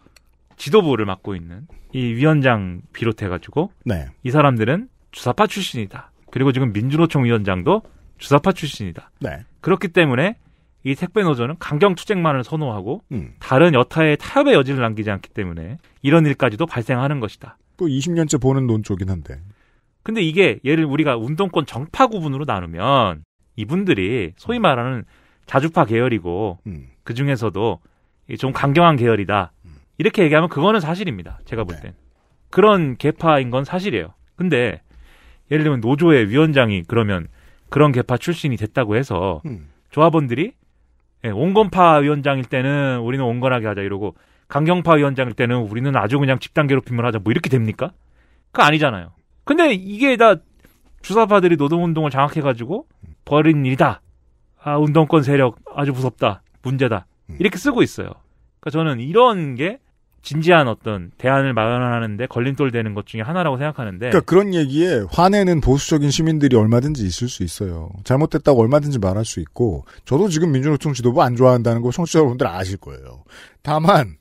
지도부를 맡고 있는 이 위원장 비롯해가지고 네. 이 사람들은 주사파 출신이다. 그리고 지금 민주노총 위원장도 주사파 출신이다. 네. 그렇기 때문에 이 택배 노조는 강경 투쟁만을 선호하고 음. 다른 여타의 타협의 여지를 남기지 않기 때문에 이런 일까지도 발생하는 것이다. 또 그 20년째 보는 논조긴 한데. 근데 이게 예를 우리가 운동권 정파 구분으로 나누면 이분들이 소위 음. 말하는 자주파 계열이고 음. 그 중에서도 좀 강경한 계열이다 음. 이렇게 얘기하면 그거는 사실입니다. 제가 볼 네. 땐. 그런 개파인 건 사실이에요. 근데 예를 들면 노조의 위원장이 그러면 그런 개파 출신이 됐다고 해서 음. 조합원들이 예, 온건파 위원장일 때는 우리는 온건하게 하자 이러고 강경파 위원장일 때는 우리는 아주 그냥 집단 괴롭힘을 하자 뭐 이렇게 됩니까? 그거 아니잖아요. 근데 이게 다 주사파들이 노동운동을 장악해가지고 벌인 일이다. 아, 운동권 세력 아주 무섭다. 문제다. 음. 이렇게 쓰고 있어요. 그러니까 저는 이런 게 진지한 어떤 대안을 마련하는데 걸림돌 되는 것 중에 하나라고 생각하는데. 그러니까 그런 얘기에 화내는 보수적인 시민들이 얼마든지 있을 수 있어요. 잘못됐다고 얼마든지 말할 수 있고, 저도 지금 민주노총 지도부 안 좋아한다는 거 청취자 여러분들 아실 거예요. 다만,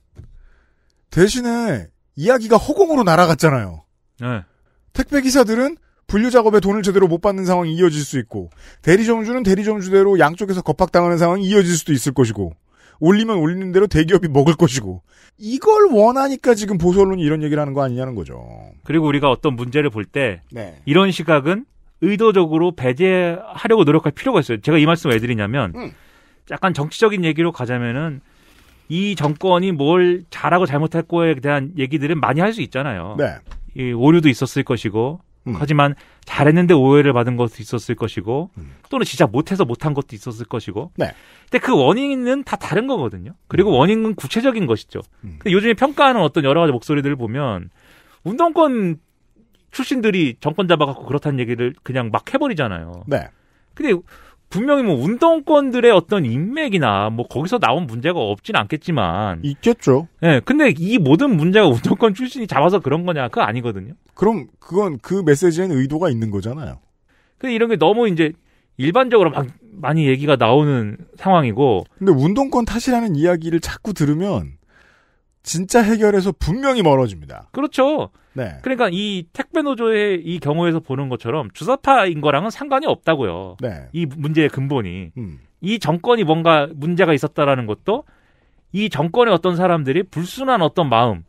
대신에 이야기가 허공으로 날아갔잖아요. 네. 택배 기사들은 분류 작업에 돈을 제대로 못 받는 상황이 이어질 수 있고 대리점주는 대리점주대로 양쪽에서 겁박당하는 상황이 이어질 수도 있을 것이고 올리면 올리는 대로 대기업이 먹을 것이고 이걸 원하니까 지금 보수 언론이 이런 얘기를 하는 거 아니냐는 거죠. 그리고 우리가 어떤 문제를 볼때 네. 이런 시각은 의도적으로 배제하려고 노력할 필요가 있어요. 제가 이 말씀을 왜 드리냐면 음. 약간 정치적인 얘기로 가자면은 이 정권이 뭘 잘하고 잘못할 거에 대한 얘기들은 많이 할 수 있잖아요. 네. 이 오류도 있었을 것이고 음. 하지만 잘했는데 오해를 받은 것도 있었을 것이고 음. 또는 진짜 못해서 못한 것도 있었을 것이고 네. 근데 그 원인은 다 다른 거거든요 그리고 음. 원인은 구체적인 것이죠 음. 근데 요즘에 평가하는 어떤 여러 가지 목소리들을 보면 운동권 출신들이 정권 잡아갖고 그렇다는 얘기를 그냥 막 해버리잖아요 네. 근데 분명히 뭐 운동권들의 어떤 인맥이나 뭐 거기서 나온 문제가 없진 않겠지만 있겠죠. 예. 네, 근데 이 모든 문제가 운동권 출신이 잡아서 그런 거냐? 그거 아니거든요. 그럼 그건 그 메시지에는 의도가 있는 거잖아요. 근데 이런 게 너무 이제 일반적으로 막 많이 얘기가 나오는 상황이고 근데 운동권 탓이라는 이야기를 자꾸 들으면 진짜 해결해서 분명히 멀어집니다. 그렇죠. 네. 그러니까 이 택배 노조의 이 경우에서 보는 것처럼 주사파인 거랑은 상관이 없다고요. 네. 이 문제의 근본이 음. 이 정권이 뭔가 문제가 있었다라는 것도 이 정권의 어떤 사람들이 불순한 어떤 마음,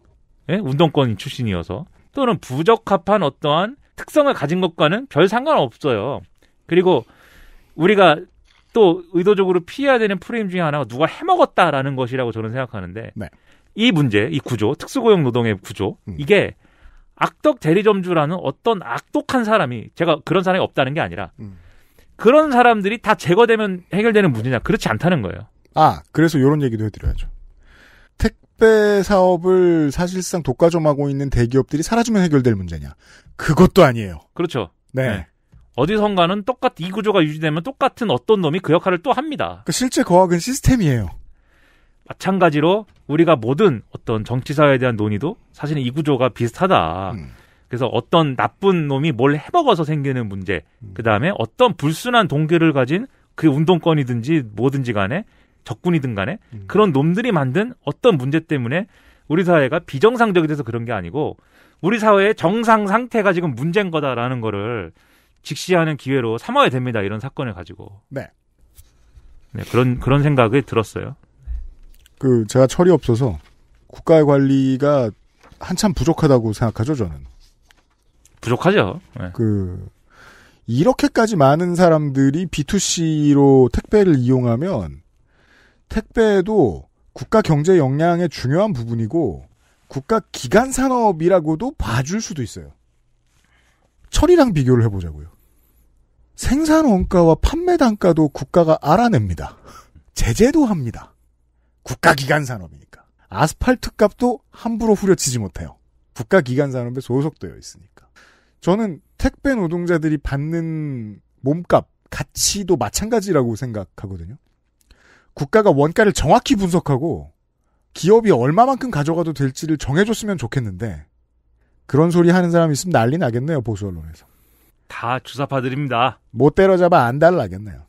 예? 운동권 출신이어서 또는 부적합한 어떠한 특성을 가진 것과는 별 상관없어요. 그리고 우리가 또 의도적으로 피해야 되는 프레임 중에 하나가 누가 해먹었다라는 것이라고 저는 생각하는데 네. 이 문제, 이 구조, 특수고용 노동의 구조 음. 이게 악덕 대리점주라는 어떤 악독한 사람이 제가 그런 사람이 없다는 게 아니라 음. 그런 사람들이 다 제거되면 해결되는 문제냐 그렇지 않다는 거예요. 아 그래서 이런 얘기도 해드려야죠. 택배 사업을 사실상 독과점하고 있는 대기업들이 사라지면 해결될 문제냐 그것도 아니에요. 그렇죠. 네. 네. 어디선가는 똑같이 이 구조가 유지되면 똑같은 어떤 놈이 그 역할을 또 합니다. 그 실제 거학은 시스템이에요. 마찬가지로 우리가 모든 어떤 정치사에 회 대한 논의도 사실은 이 구조가 비슷하다. 음. 그래서 어떤 나쁜 놈이 뭘 해먹어서 생기는 문제, 음. 그 다음에 어떤 불순한 동기를 가진 그 운동권이든지 뭐든지 간에 적군이든 간에 음. 그런 놈들이 만든 어떤 문제 때문에 우리 사회가 비정상적이 돼서 그런 게 아니고 우리 사회의 정상 상태가 지금 문제인 거다라는 거를 직시하는 기회로 삼아야 됩니다. 이런 사건을 가지고. 네. 네, 그런 그런 생각을 들었어요. 그 제가 철이 없어서 국가의 관리가 한참 부족하다고 생각하죠 저는. 부족하죠. 네. 그 이렇게까지 많은 사람들이 B2C로 택배를 이용하면 택배도 국가 경제 역량의 중요한 부분이고 국가 기간 산업이라고도 봐줄 수도 있어요. 철이랑 비교를 해보자고요. 생산 원가와 판매 단가도 국가가 알아냅니다. 제재도 합니다. 국가기관 산업이니까. 아스팔트 값도 함부로 후려치지 못해요. 국가기관 산업에 소속되어 있으니까. 저는 택배 노동자들이 받는 몸값, 가치도 마찬가지라고 생각하거든요. 국가가 원가를 정확히 분석하고 기업이 얼마만큼 가져가도 될지를 정해줬으면 좋겠는데 그런 소리 하는 사람 있으면 난리 나겠네요 보수 언론에서. 다 주사파들입니다. 못 때려잡아 안 달라겠네요.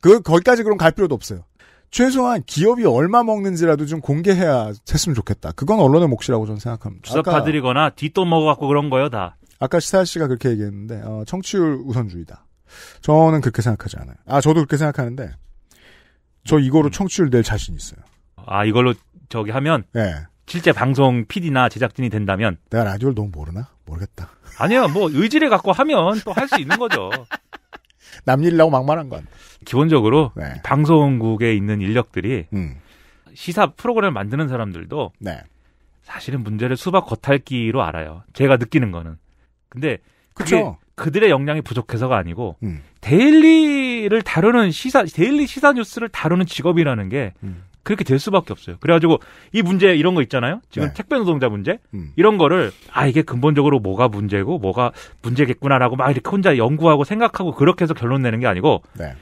그 거기까지 그럼 갈 필요도 없어요. 최소한 기업이 얼마 먹는지라도 좀 공개해야 했으면 좋겠다. 그건 언론의 몫이라고 저는 생각합니다. 주사파드리거나 뒷돈 먹어갖고 그런 거요, 다. 아까 시사 씨가 그렇게 얘기했는데 어, 청취율 우선주의다. 저는 그렇게 생각하지 않아요. 아, 저도 그렇게 생각하는데 저 이거로 음. 청취율 낼 자신 있어요. 아, 이걸로 저기 하면 네. 실제 방송 PD나 제작진이 된다면 내가 라디오를 너무 모르나? 모르겠다. 아니요. 뭐 의지를 갖고 하면 또 할 수 있는 거죠. 남일이라고 막말한 건. 기본적으로 네. 방송국에 있는 인력들이 음. 시사 프로그램을 만드는 사람들도 네. 사실은 문제를 수박 겉핥기로 알아요. 제가 느끼는 거는. 근데 그게 그들의 역량이 부족해서가 아니고 음. 데일리를 다루는 시사 데일리 시사 뉴스를 다루는 직업이라는 게 음. 그렇게 될 수밖에 없어요. 그래가지고 이 문제 이런 거 있잖아요. 지금 네. 택배 노동자 문제 음. 이런 거를 아 이게 근본적으로 뭐가 문제고 뭐가 문제겠구나라고 막 이렇게 혼자 연구하고 생각하고 그렇게 해서 결론 내는 게 아니고 네.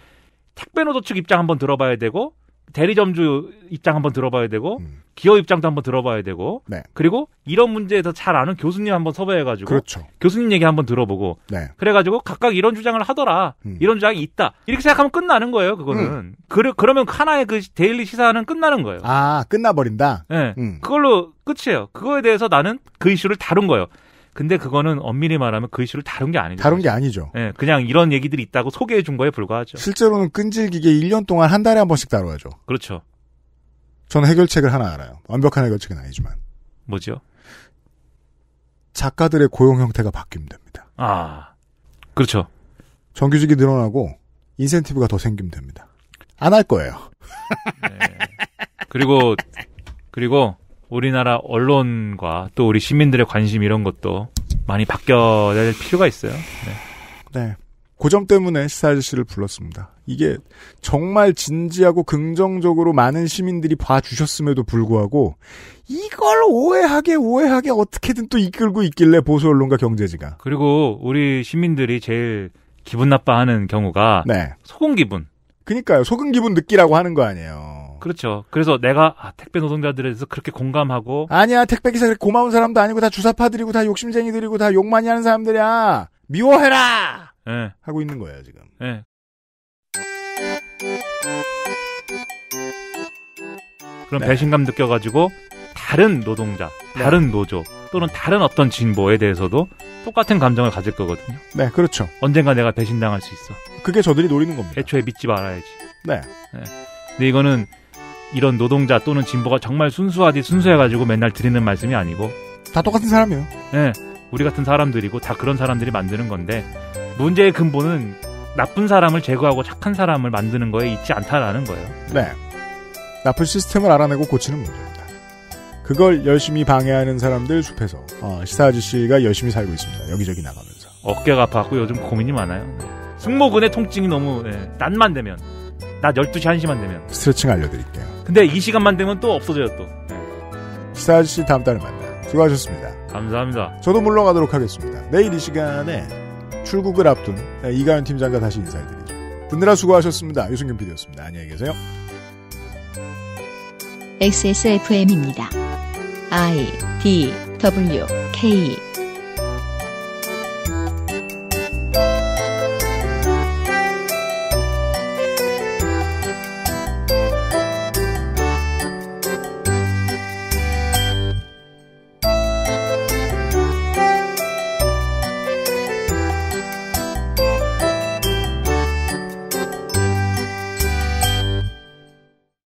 택배 노조 측 입장 한번 들어봐야 되고 대리점주 입장 한번 들어봐야 되고 음. 기업 입장도 한번 들어봐야 되고 네. 그리고 이런 문제에 서잘 아는 교수님 한번 섭외해가지고 그렇죠. 교수님 얘기 한번 들어보고 네. 그래가지고 각각 이런 주장을 하더라 음. 이런 주장이 있다 이렇게 생각하면 끝나는 거예요 그거는 음. 그래, 그러면 하나의 그 데일리 시사는 끝나는 거예요 아 끝나버린다 네. 음. 그걸로 끝이에요 그거에 대해서 나는 그 이슈를 다룬 거예요 근데 그거는 엄밀히 말하면 그 이슈를 다룬 게 아니죠. 다룬 게 아니죠. 예, 그냥 이런 얘기들이 있다고 소개해 준 거에 불과하죠. 실제로는 끈질기게 1년 동안 한 달에 한 번씩 다뤄야죠. 그렇죠. 저는 해결책을 하나 알아요. 완벽한 해결책은 아니지만. 뭐죠? 작가들의 고용 형태가 바뀌면 됩니다. 아, 그렇죠. 정규직이 늘어나고 인센티브가 더 생기면 됩니다. 안 할 거예요. 네. 그리고 그리고 우리나라 언론과 또 우리 시민들의 관심 이런 것도 많이 바뀌어야 될 필요가 있어요. 네. 네. 고점 때문에 시사 아저씨를 불렀습니다. 이게 정말 진지하고 긍정적으로 많은 시민들이 봐주셨음에도 불구하고 이걸 오해하게 오해하게 어떻게든 또 이끌고 있길래 보수 언론과 경제지가. 그리고 우리 시민들이 제일 기분 나빠하는 경우가 네. 소금 기분. 그니까요. 소금 기분 느끼라고 하는 거 아니에요. 어. 그렇죠. 그래서 내가 아, 택배 노동자들에 대해서 그렇게 공감하고 아니야 택배 기사 고마운 사람도 아니고 다 주사파들이고 다 욕심쟁이들이고 다 욕 많이 하는 사람들이야 미워해라 네. 하고 있는 거예요 지금. 네. 그런 네. 배신감 느껴가지고 다른 노동자, 네. 다른 노조 또는 다른 어떤 진보에 대해서도 똑같은 감정을 가질 거거든요. 네, 그렇죠. 언젠가 내가 배신당할 수 있어. 그게 저들이 노리는 겁니다. 애초에 믿지 말아야지. 네. 네. 근데 이거는 이런 노동자 또는 진보가 정말 순수하디 순수해가지고 맨날 드리는 말씀이 아니고 다 똑같은 사람이에요. 네, 우리 같은 사람들이고 다 그런 사람들이 만드는 건데 문제의 근본은 나쁜 사람을 제거하고 착한 사람을 만드는 거에 있지 않다라는 거예요. 네, 나쁜 시스템을 알아내고 고치는 문제입니다. 그걸 열심히 방해하는 사람들 숲에서 어, 시사 아저씨가 열심히 살고 있습니다. 여기저기 나가면서 어깨가 아파갖고 요즘 고민이 많아요. 네. 승모근의 통증이 너무 네. 낮만 되면 낮 12시 1시만 되면 스트레칭 알려드릴게요. 근데 이 시간만 되면 또 없어져요 또. 네. 시사 아저씨 다음 달에 만나. 수고하셨습니다. 감사합니다. 저도 물러가도록 하겠습니다. 내일 이 시간에 출국을 앞둔 네, 이가연 팀장과 다시 인사해드리죠. 듣느라 수고하셨습니다. 유승균 PD였습니다. 안녕히 계세요. XSFM입니다. I D W K